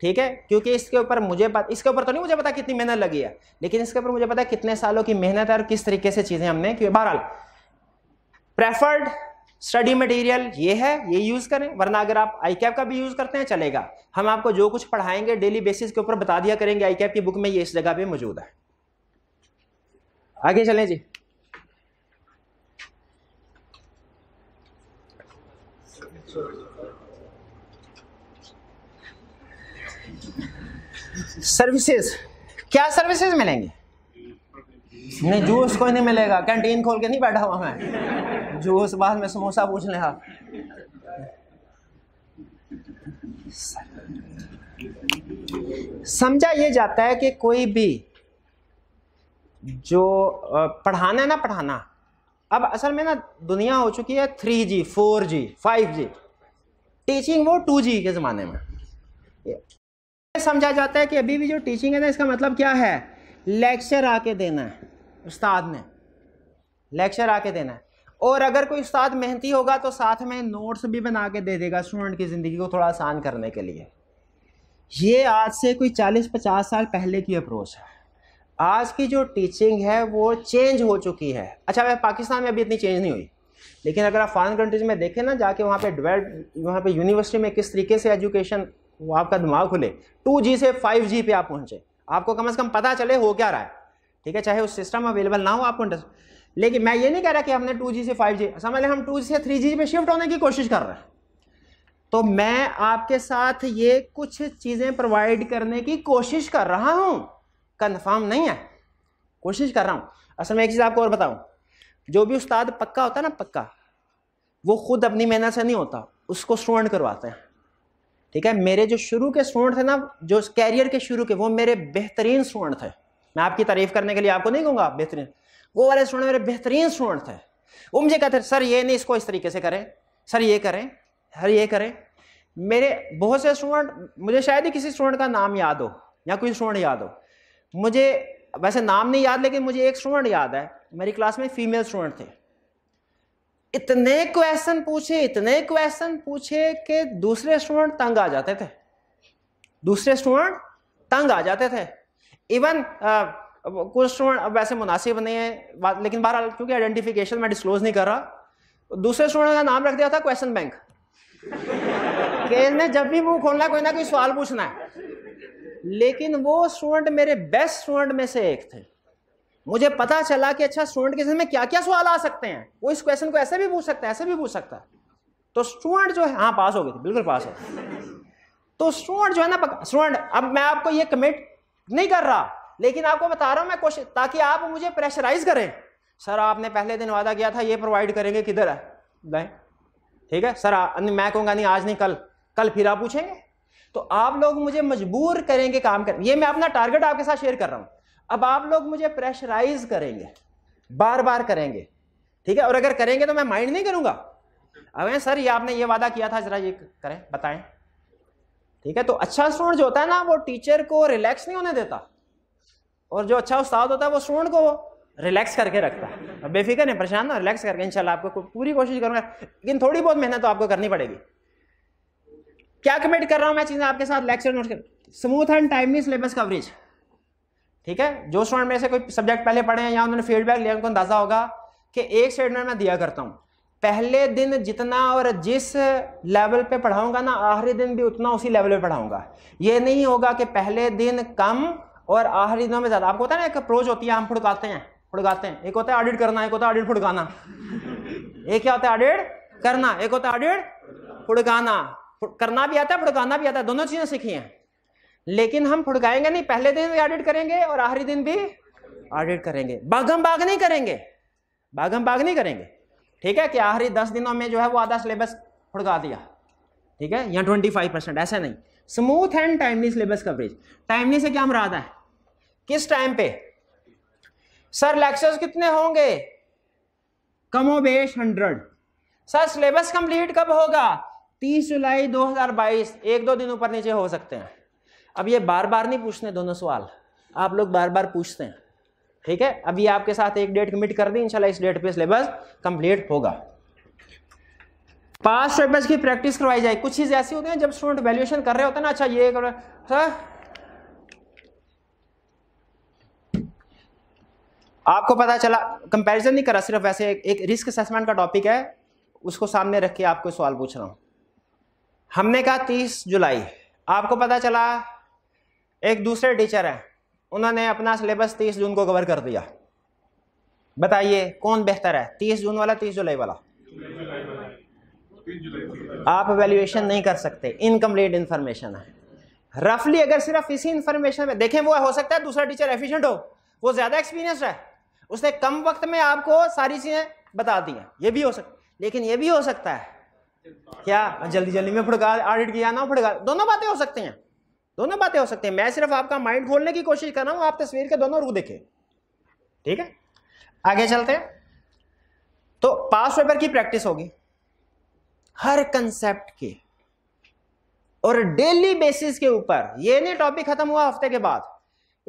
ठीक है क्योंकि इसके ऊपर मुझे पता इसके ऊपर तो नहीं मुझे पता कितनी मेहनत लगी है लेकिन इसके ऊपर मुझे पता कितने सालों की मेहनत है और किस तरीके से चीज़ें हमने की बहरहाल प्रेफर्ड स्टडी मटेरियल ये है ये यूज़ करें वरना अगर आप आई कैप का भी यूज़ करते हैं चलेगा हम आपको जो कुछ पढ़ाएंगे डेली बेसिस के ऊपर बता दिया करेंगे आई कैप की बुक में ये इस जगह पे मौजूद है आगे चलें जी सर्विसेज क्या सर्विसेज मिलेंगी नहीं जूस कोई नहीं मिलेगा कैंटीन खोल के नहीं बैठा हुआ मैं जूस बाद में समोसा पूछ लेगा समझा ये जाता है कि कोई भी जो पढ़ाना है ना पढ़ाना अब असल में ना दुनिया हो चुकी है three G four G five G teaching वो टू जी के ज़माने में समझा जाता है कि अभी भी जो टीचिंग है ना इसका मतलब क्या है लेक्चर आके देना है उस्ताद ने लेक्चर आके देना है और अगर कोई उस्ताद मेहनती होगा तो साथ में नोट्स भी बना के दे देगा स्टूडेंट की ज़िंदगी को थोड़ा आसान करने के लिए ये आज से कोई 40-50 साल पहले की अप्रोच है आज की जो टीचिंग है वो चेंज हो चुकी है अच्छा वह पाकिस्तान में अभी इतनी चेंज नहीं हुई लेकिन अगर आप फॉरन कंट्रीज़ में देखें ना जाके वहाँ पे डिवेल्ड वहाँ पे यूनिवर्सिटी में किस तरीके से एजुकेशन वो आपका दिमाग खुले टू जी से फाइव जी पे आप पहुँचे आपको कम अज़ कम पता चले हो क्या रहा है ठीक है चाहे उस सिस्टम अवेलेबल ना हो आपको लेकिन मैं ये नहीं कह रहा कि हमने 2G से 5G समझ लें हम 2G से 3G पे शिफ्ट होने की कोशिश कर रहे हैं तो मैं आपके साथ ये कुछ चीज़ें प्रोवाइड करने की कोशिश कर रहा हूँ कन्फर्म नहीं है कोशिश कर रहा हूँ असल में एक चीज़ आपको और बताऊँ जो भी उस्ताद पक्का होता है ना पक्का वो खुद अपनी मेहनत से नहीं होता उसको स्टूडेंट करवाते हैं ठीक है मेरे जो शुरू के स्टूडेंट थे ना जो कैरियर के शुरू के वो मेरे बेहतरीन स्टूडेंट थे मैं आपकी तारीफ करने के लिए आपको नहीं कहूँगा आप बेहतरीन वो वाले स्टूडेंट मेरे बेहतरीन स्टूडेंट थे वो मुझे कहते सर ये नहीं इसको इस तरीके से करें सर ये करें सर ये करें मेरे बहुत से स्टूडेंट मुझे शायद ही किसी स्टूडेंट का नाम याद हो या कोई स्टूडेंट याद हो मुझे वैसे नाम नहीं याद लेकिन मुझे एक स्टूडेंट याद है मेरी क्लास में फीमेल स्टूडेंट थे इतने क्वेश्चन पूछे इतने क्वेश्चन पूछे कि दूसरे स्टूडेंट तंग आ जाते थे दूसरे स्टूडेंट तंग आ जाते थे इवन uh, कुछ स्टूडेंट वैसे मुनासिब नहीं है लेकिन बहरहाल क्योंकि आइडेंटिफिकेशन मैं डिस्क्लोज नहीं कर रहा दूसरे स्टूडेंट का नाम रख दिया था क्वेश्चन बैंक ने जब भी मुंह खोलना कोई ना कोई सवाल पूछना है लेकिन वो स्टूडेंट मेरे बेस्ट स्टूडेंट में से एक थे मुझे पता चला कि अच्छा स्टूडेंट के में क्या क्या सवाल आ सकते हैं वो इस क्वेश्चन को ऐसे भी पूछ सकता है ऐसे भी पूछ सकता है तो स्टूडेंट जो है हाँ पास हो गए थे बिल्कुल पास हो तो स्टूडेंट जो है ना स्टूडेंट अब मैं आपको ये कमिट नहीं कर रहा लेकिन आपको बता रहा हूं मैं कोशिश ताकि आप मुझे प्रेशराइज करें सर आपने पहले दिन वादा किया था ये प्रोवाइड करेंगे किधर है नहीं ठीक है सर मैं कहूँगा नहीं आज नहीं कल कल फिर आप पूछेंगे तो आप लोग मुझे मजबूर करेंगे काम कर ये मैं अपना टारगेट आपके साथ शेयर कर रहा हूँ अब आप लोग मुझे प्रेशराइज करेंगे बार बार करेंगे ठीक है और अगर करेंगे तो मैं माइंड नहीं करूँगा अब सर ये आपने ये वादा किया था जरा ये करें बताएं ठीक है तो अच्छा स्टूडेंट जो होता है ना वो टीचर को रिलैक्स नहीं होने देता और जो अच्छा उस्ताद होता है वो स्टूडेंट को रिलैक्स करके रखता है बेफिक्र नहीं परेशान ना रिलैक्स करके इंशाल्लाह आपको पूरी कोशिश करूंगा लेकिन थोड़ी बहुत मेहनत तो आपको करनी पड़ेगी क्या कमेंट कर रहा हूं मैं चीज़ें आपके साथ लेक्चर नोट कर smooth and timely syllabus coverage ठीक है जो स्टूडेंट मेरे से कोई सब्जेक्ट पहले पढ़े हैं या उन्होंने फीडबैक लिया उनको अंदाजा होगा कि एक स्टेटमेंट मैं दिया करता हूँ पहले दिन जितना और जिस लेवल पे पढ़ाऊंगा ना आखिरी दिन भी उतना उसी लेवल पे पढ़ाऊंगा ये नहीं होगा कि पहले दिन कम और आखिरी दिनों में ज़्यादा आपको होता है ना एक अप्रोच होती है हम फुड़काते हैं फुड़काते हैं एक होता है ऑडिट करना एक होता है ऑडिट फुड़काना एक क्या होता है ऑडिट करना एक होता है ऑडिट फुड़काना करना भी आता है फुड़काना भी आता है दोनों चीज़ें सीखी हैं लेकिन हम फुड़काएंगे नहीं पहले दिन भी ऑडिट करेंगे और आखिरी दिन भी ऑडिट करेंगे बागम बाग नहीं करेंगे बागम बाग नहीं करेंगे ठीक है कि आखिरी दस दिनों में जो है वो आधा सिलेबस फुड़का दिया ठीक है या ट्वेंटी फाइव परसेंट ऐसा नहीं smooth and timely syllabus coverage timely से क्या मुरादा है किस टाइम पे सर लेक्चर्स कितने होंगे बेश हंड्रेड सर सिलेबस कंप्लीट कब होगा तीस जुलाई दो हजार बाईस एक दो दिन ऊपर नीचे हो सकते हैं अब ये बार बार नहीं पूछने दोनों सवाल आप लोग बार बार पूछते हैं ठीक है अभी आपके साथ एक डेट कमिट कर दी इंशाल्लाह इस डेट पे सिलेबस कंप्लीट होगा पास पेपर्स की प्रैक्टिस करवाई जाए कुछ चीज़ ऐसी होती हैं जब स्टूडेंट वैल्यूएशन कर रहे होते हैं ना अच्छा ये कर आपको पता चला कंपैरिजन नहीं करा सिर्फ वैसे एक, रिस्क असेसमेंट का टॉपिक है उसको सामने रख के आपको सवाल पूछ रहा हूँ हमने कहा तीस जुलाई आपको पता चला एक दूसरे टीचर हैं उन्होंने अपना सिलेबस तीस जून को कवर कर दिया बताइए कौन बेहतर है तीस जून वाला तीस जुलाई वाला आप वैल्यूएशन नहीं कर सकते इनकम्प्लीट इन्फॉर्मेशन है रफली अगर सिर्फ इसी इन्फॉर्मेशन में देखें वो हो सकता है दूसरा टीचर एफिशिएंट हो वो ज़्यादा एक्सपीरियंस है उसने कम वक्त में आपको सारी चीज़ें बता दी हैं ये भी हो सकता लेकिन ये भी हो सकता है क्या जल्दी जल्दी में फुड़का ऑडिट किया ना फुड़का दोनों बातें हो सकती हैं दोनों बातें हो सकती हैं मैं सिर्फ आपका माइंड खोलने की कोशिश कर रहा हूं आप तस्वीर के दोनों रूप देखें ठीक है आगे चलते हैं तो पास पेपर की प्रैक्टिस होगी हर कंसेप्ट की और डेली बेसिस के ऊपर ये नहीं टॉपिक खत्म हुआ हफ्ते के बाद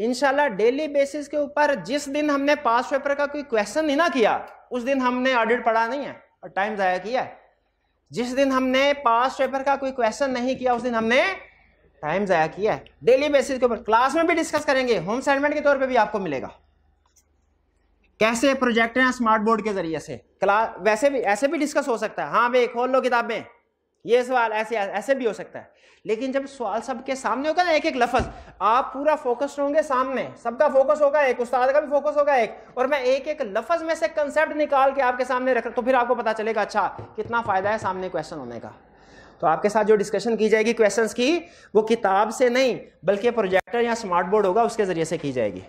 इनशाला डेली बेसिस के ऊपर जिस दिन हमने पास पेपर का कोई क्वेश्चन ही ना किया उस दिन हमने ऑडिट पढ़ा नहीं है और टाइम जाया किया जिस दिन हमने पास पेपर का कोई क्वेश्चन नहीं किया उस दिन हमने टाइम ज़ाया किया है डेली बेसिस के ऊपर क्लास में भी डिस्कस करेंगे होम असाइनमेंट के तौर पे भी आपको मिलेगा कैसे प्रोजेक्ट हैं स्मार्ट बोर्ड के जरिए से क्लास वैसे भी ऐसे भी डिस्कस हो सकता है हाँ भाई खोल लो किताबें ये सवाल ऐसे ऐसे भी हो सकता है लेकिन जब सवाल सबके सामने होगा ना एक एक लफज आप पूरा फोकस्ड होंगे सामने सबका फोकस होगा एक उस्ताद का भी फोकस होगा एक और मैं एक एक लफज में से कंसेप्ट निकाल के आपके सामने रख तो फिर आपको पता चलेगा अच्छा कितना फायदा है सामने क्वेश्चन होने का तो आपके साथ जो डिस्कशन की जाएगी क्वेश्चन की वो किताब से नहीं बल्कि प्रोजेक्टर या स्मार्ट बोर्ड होगा उसके ज़रिए से की जाएगी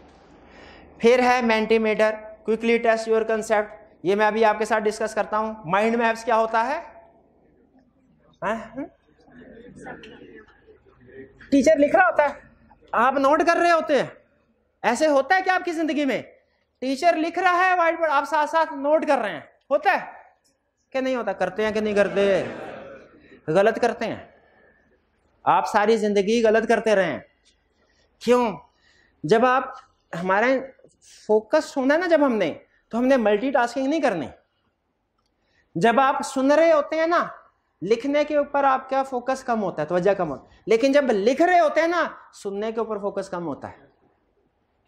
फिर है Mentimeter quickly test your concept ये मैं अभी आपके साथ डिस्कस करता हूँ माइंड मैप्स क्या होता है टीचर लिख रहा होता है आप नोट कर रहे होते हैं ऐसे होता है क्या आपकी ज़िंदगी में टीचर लिख रहा है व्हाइट बोर्ड आप साथ साथ नोट कर रहे हैं होता है क्या नहीं होता करते हैं कि नहीं करते गलत करते हैं आप सारी ज़िंदगी गलत करते रहे हैं क्यों जब आप हमारे फोकस होना ना जब हमने तो हमने मल्टीटास्किंग नहीं करनी जब आप सुन रहे होते हैं ना लिखने के ऊपर आपका फोकस कम होता है तोज्जा कम होता है लेकिन जब लिख रहे होते हैं ना सुनने के ऊपर फोकस कम होता है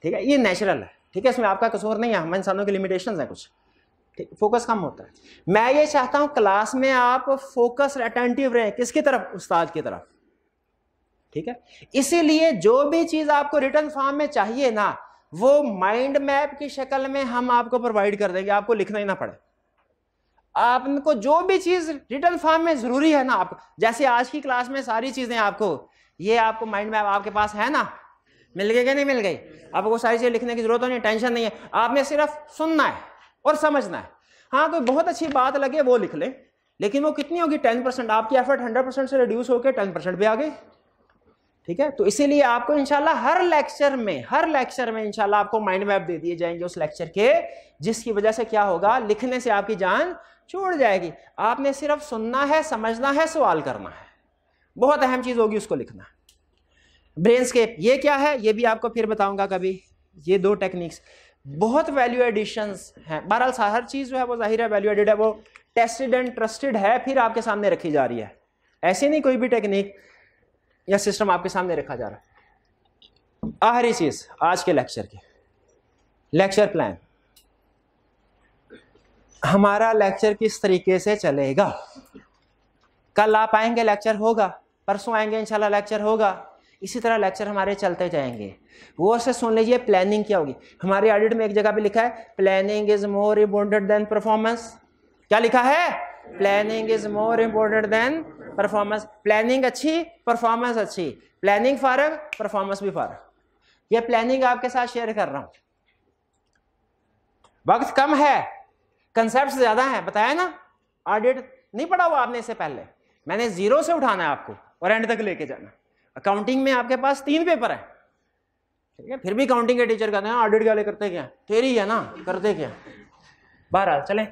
ठीक है ये नेचुरल है ठीक है इसमें आपका कसूर नहीं है हम इंसानों के लिमिटेशन है कुछ ठीक फोकस कम होता है मैं ये चाहता हूं क्लास में आप फोकस अटेंटिव रहें किसकी तरफ उस्ताद की तरफ ठीक है इसीलिए जो भी चीज़ आपको रिटर्न फॉर्म में चाहिए ना वो माइंड मैप की शक्ल में हम आपको प्रोवाइड कर देंगे आपको लिखना ही ना पड़े आपको जो भी चीज़ रिटर्न फॉर्म में ज़रूरी है ना आपको जैसे आज की क्लास में सारी चीज़ें आपको ये आपको माइंड मैप आपके पास है ना मिल गई कि नहीं मिल गई आपको सारी चीज़ें लिखने की ज़रूरत तो नहीं टेंशन नहीं है आपने सिर्फ सुनना है और समझना है हाँ कोई तो बहुत अच्छी बात लगे वो लिख लें लेकिन वो कितनी होगी टेन परसेंट आपकी एफर्ट हंड्रेड परसेंट से रिड्यूस होकर टेन परसेंट भी आ गई ठीक है तो इसीलिए आपको इनशाला हर लेक्चर में हर लेक्चर में इनशाला आपको माइंड मैप दे दिए जाएंगे उस लेक्चर के जिसकी वजह से क्या होगा लिखने से आपकी जान छूट जाएगी आपने सिर्फ सुनना है समझना है सवाल करना है बहुत अहम चीज़ होगी उसको लिखना ब्रेनस्केप ये क्या है ये भी आपको फिर बताऊंगा कभी ये दो टेक्निक्स बहुत वैल्यू एडिशन हैं बहरहाल हर चीज़ जो है वो जाहिर है वैल्यू एडिड है वो टेस्टेड एंड ट्रस्टेड है फिर आपके सामने रखी जा रही है ऐसे नहीं कोई भी टेक्निक या सिस्टम आपके सामने रखा जा रहा है आखिरी चीज़ आज के लेक्चर के लेक्चर प्लान हमारा लेक्चर किस तरीके से चलेगा कल आप आएंगे लेक्चर होगा परसों आएंगे इंशाल्लाह लेक्चर होगा इसी तरह लेक्चर हमारे चलते जाएंगे वो से सुन लीजिए प्लानिंग क्या होगी हमारे ऑडिट में एक जगह पे लिखा है planning is more important than performance क्या लिखा है planning is more important than performance planning अच्छी परफॉर्मेंस अच्छी प्लानिंग फारग परफॉर्मेंस भी फारग यह प्लानिंग आपके साथ शेयर कर रहा हूं वक्त कम है कंसेप्ट ज्यादा है बताया ना ऑडिट नहीं पढ़ा हुआ आपने इससे पहले मैंने जीरो से उठाना है आपको और एंड तक लेके जाना अकाउंटिंग में आपके पास तीन पेपर है ठीक है फिर भी अकाउंटिंग के टीचर कहते हैं ऑडिट वाले करते क्या तेरी है ना करते क्या बहरहाल चले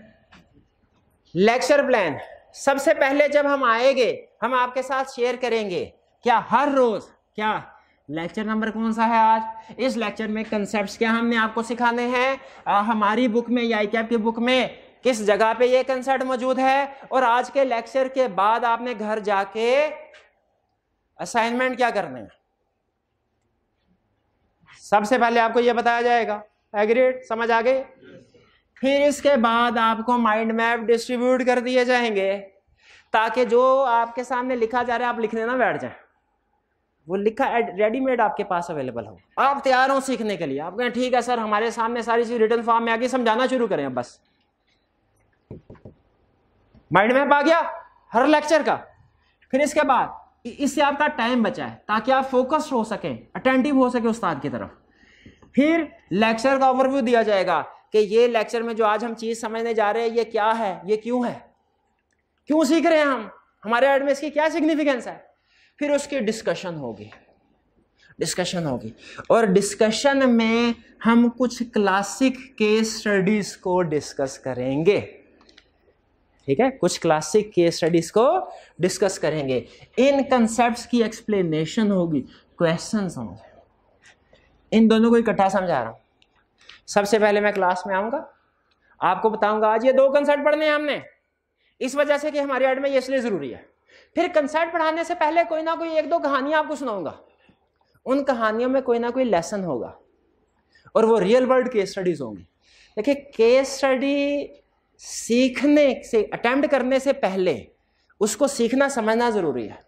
लेक्चर प्लान सबसे पहले जब हम आएंगे हम आपके साथ शेयर करेंगे क्या हर रोज क्या लेक्चर नंबर कौन सा है आज इस लेक्चर में कंसेप्ट क्या हमने आपको सिखाने हैं हमारी बुक में या आई की बुक में किस जगह पे ये कंसेप्ट मौजूद है और आज के लेक्चर के बाद आपने घर जाके असाइनमेंट क्या करने हैं सबसे पहले आपको यह बताया जाएगा एग्रीड समझ आ गए फिर इसके बाद आपको माइंड मैप डिस्ट्रीब्यूट कर दिए जाएंगे ताकि जो आपके सामने लिखा जा रहा है आप लिखने ना बैठ जाए वो लिखा रेडीमेड आपके पास अवेलेबल हो आप तैयार हो सीखने के लिए आप कहें ठीक है सर हमारे सामने सारी चीज रिटर्न फॉर्म में आके समझाना शुरू करें बस माइंड मैप आ गया हर लेक्चर का फिर इसके बाद इससे आपका टाइम बचा है ताकि आप फोकस्ड हो सके अटेंटिव हो सके उस्ताद की तरफ फिर लेक्चर का ओवरव्यू दिया जाएगा कि ये लेक्चर में जो आज हम चीज़ समझने जा रहे हैं ये क्या है ये क्यों है क्यों सीख रहे हैं हम हमारे एड में इसकी क्या सिग्निफिकेंस है फिर उसकी डिस्कशन होगी डिस्कशन होगी और डिस्कशन में हम कुछ क्लासिक केस स्टडीज़ को डिस्कस करेंगे ठीक है कुछ क्लासिक केस स्टडीज को डिस्कस करेंगे इन कंसेप्ट की एक्सप्लेनेशन होगी क्वेश्चन होंगे इन दोनों को इकट्ठा समझा रहा हूं सबसे पहले मैं क्लास में आऊंगा आपको बताऊंगा आज ये दो कंसेप्ट पढ़ने हैं हमने इस वजह से कि हमारे एड में ये इसलिए ज़रूरी है फिर कंसेप्ट पढ़ाने से पहले कोई ना कोई एक दो कहानियां आपको सुनाऊंगा उन कहानियों में कोई ना कोई लेसन होगा और वो रियल वर्ल्ड केस स्टडीज़ होंगी देखिए केस स्टडी सीखने से अटैम्प्ट करने से पहले उसको सीखना समझना ज़रूरी है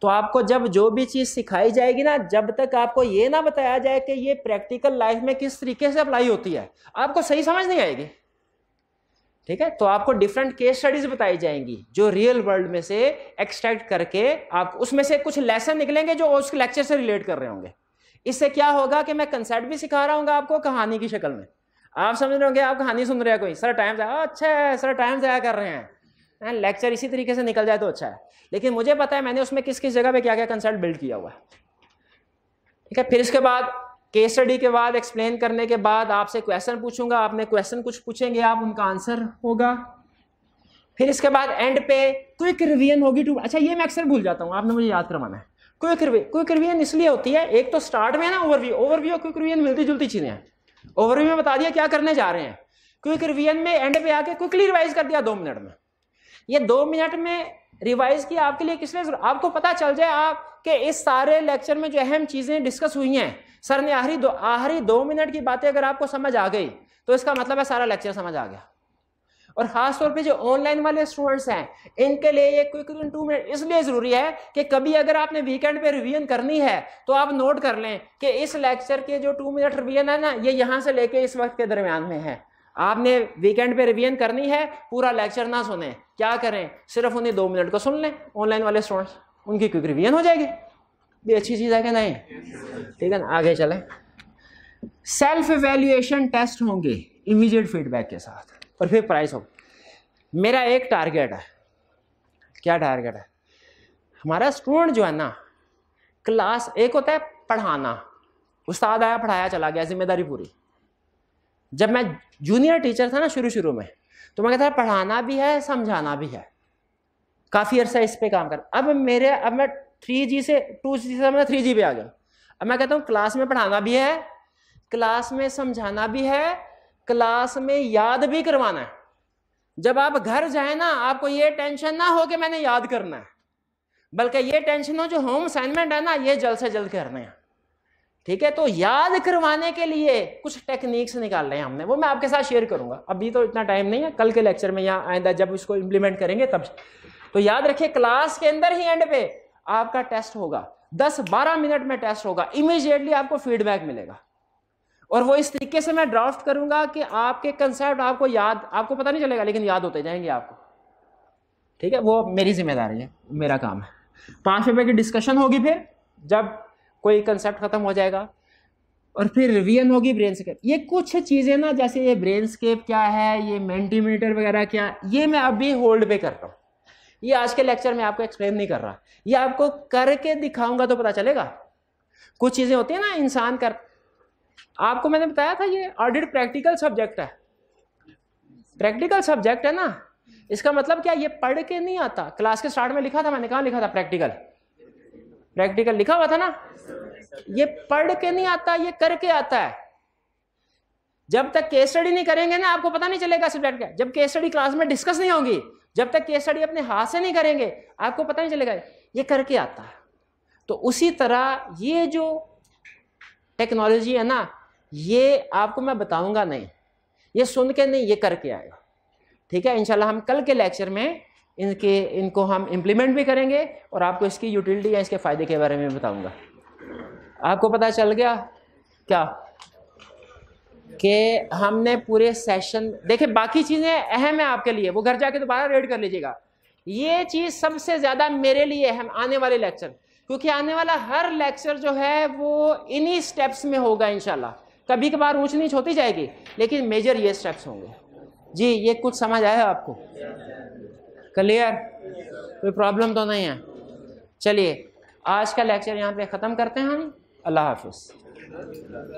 तो आपको जब जो भी चीज़ सिखाई जाएगी ना जब तक आपको ये ना बताया जाए कि ये प्रैक्टिकल लाइफ में किस तरीके से अप्लाई होती है आपको सही समझ नहीं आएगी ठीक है तो आपको डिफरेंट केस स्टडीज बताई जाएंगी जो रियल वर्ल्ड में से एक्सट्रैक्ट करके आप उसमें से कुछ लेसन निकलेंगे जो उस लेक्चर से रिलेट कर रहे होंगे इससे क्या होगा कि मैं कंसेप्ट भी सिखा रहा हूँ आपको कहानी की शक्ल में आप समझ रहे हो कि आप कहानी सुन रहे हो कोई सर टाइम जाया अच्छा है सर टाइम जाया कर रहे हैं लेक्चर हाँ, इसी तरीके से निकल जाए तो अच्छा है लेकिन मुझे पता है मैंने उसमें किस किस जगह पे क्या क्या कंसल्ट बिल्ड किया हुआ है ठीक है फिर इसके बाद केस स्टडी के बाद एक्सप्लेन करने के बाद आपसे क्वेश्चन पूछूंगा आपने क्वेश्चन कुछ पूछेंगे आप उनका आंसर होगा फिर इसके बाद एंड पे क्विक रिवीजन होगी टू अच्छा ये मैं अक्सर भूल जाता हूँ आपने मुझे याद करवाना है क्विक रिवीजन क्विक रिवीजन इसलिए होती है एक तो स्टार्ट में ना ओवरव्यू ओवरव्यू और क्विक रिवीजन मिलती जुलती चीज़ें हैं ओवरव्यू में बता दिया क्या करने जा रहे हैं क्विक रिवीजन में एंड पे आके क्विकली रिवाइज कर दिया दो मिनट में ये दो मिनट में रिवाइज किया आपके लिए किस आपको पता चल जाए आप के इस सारे लेक्चर में जो अहम चीज़ें डिस्कस हुई हैं सर ने आखिरी दो आखिरी दो मिनट की बातें अगर आपको समझ आ गई तो इसका मतलब है सारा लेक्चर समझ आ गया और ख़ासतौर पे जो ऑनलाइन वाले स्टूडेंट्स हैं इनके लिए ये क्विक इन टू मिनट इसलिए ज़रूरी है कि कभी अगर आपने वीकेंड पे रिवीजन करनी है तो आप नोट कर लें कि इस लेक्चर के जो टू मिनट रिवीजन है ना ये यहाँ से लेके इस वक्त के दरमियान में है आपने वीकेंड पे रिवीजन करनी है पूरा लेक्चर ना सुने क्या करें सिर्फ उन्हें दो मिनट को सुन लें ऑनलाइन वाले स्टूडेंट्स उनकी क्विक रिवीजन हो जाएगी ये अच्छी चीज़ है कि नहीं ठीक है ना आगे चलें सेल्फ एवेल्यूएशन टेस्ट होंगे इमीडिएट फीडबैक के साथ और फिर प्राइस हो मेरा एक टारगेट है क्या टारगेट है हमारा स्टूडेंट जो है ना क्लास एक होता है पढ़ाना उस्ताद आया पढ़ाया चला गया जिम्मेदारी पूरी जब मैं जूनियर टीचर था ना शुरू शुरू में तो मैं कहता पढ़ाना भी है समझाना भी है काफ़ी अर्सा इस पर काम कर अब मेरे अब मैं थ्री जी से टू जी से मैं थ्री जी पे आ गया अब मैं कहता हूँ क्लास में पढ़ाना भी है क्लास में समझाना भी है क्लास में याद भी करवाना है जब आप घर जाए ना आपको ये टेंशन ना हो कि मैंने याद करना है बल्कि ये टेंशन हो जो होम असाइनमेंट है ना ये जल्द से जल्द करना है ठीक है तो याद करवाने के लिए कुछ टेक्निक्स निकाल रहे हैं हमने वो मैं आपके साथ शेयर करूंगा अभी तो इतना टाइम नहीं है कल के लेक्चर में या आइंदा जब इसको इम्प्लीमेंट करेंगे तब तो याद रखिए क्लास के अंदर ही एंड पे आपका टेस्ट होगा दस बारह मिनट में टेस्ट होगा इमीजिएटली आपको फीडबैक मिलेगा और वो इस तरीके से मैं ड्राफ्ट करूंगा कि आपके कंसेप्ट आपको याद आपको पता नहीं चलेगा लेकिन याद होते जाएंगे आपको ठीक है वो मेरी जिम्मेदारी है मेरा काम है पाँच पेपर की डिस्कशन होगी फिर जब कोई कंसेप्ट खत्म हो जाएगा और फिर रिवीजन होगी ब्रेन स्केप ये कुछ चीज़ें ना जैसे ये ब्रेन स्केप क्या है ये मेंटीमीटर वगैरह क्या ये मैं अभी होल्ड पे करता हूँ ये आज के लेक्चर में आपको एक्सप्लेन नहीं कर रहा ये आपको करके दिखाऊंगा तो पता चलेगा कुछ चीज़ें होती है ना इंसान कर आपको मैंने बताया था ये ऑडिट प्रैक्टिकल सब्जेक्ट है प्रैक्टिकल सब्जेक्ट है ना इसका मतलब क्या ये पढ़ के नहीं आता क्लास के स्टार्ट में लिखा था मैंने कहा लिखा था प्रैक्टिकल प्रैक्टिकल लिखा हुआ था ना ये पढ़ के नहीं आता ये करके आता है जब तक केस स्टडी नहीं करेंगे ना आपको पता नहीं चलेगा सब्जेक्ट का जब केस स्टडी क्लास में डिस्कस नहीं होगी जब तक केस स्टडी अपने हाथ से नहीं करेंगे आपको पता नहीं चलेगा ये करके आता है तो उसी तरह ये जो टेक्नोलॉजी है ना ये आपको मैं बताऊंगा नहीं ये सुन के नहीं ये करके आएगा ठीक है इंशाल्लाह हम कल के लेक्चर में इनके इनको हम इम्प्लीमेंट भी करेंगे और आपको इसकी यूटिलिटी या इसके फ़ायदे के बारे में बताऊंगा आपको पता चल गया क्या कि हमने पूरे सेशन देखे बाकी चीज़ें अहम है आपके लिए वो घर जाके दोबारा रेड कर लीजिएगा ये चीज़ सबसे ज़्यादा मेरे लिए अहम आने वाले लेक्चर क्योंकि आने वाला हर लेक्चर जो है वो इन्हीं स्टेप्स में होगा इंशाल्लाह कभी कभार ऊंच नीच होती जाएगी लेकिन मेजर ये स्टेप्स होंगे जी ये कुछ समझ आया आपको क्लियर कोई प्रॉब्लम तो नहीं है चलिए आज का लेक्चर यहाँ पे ख़त्म करते हैं हम अल्लाह हाफिज़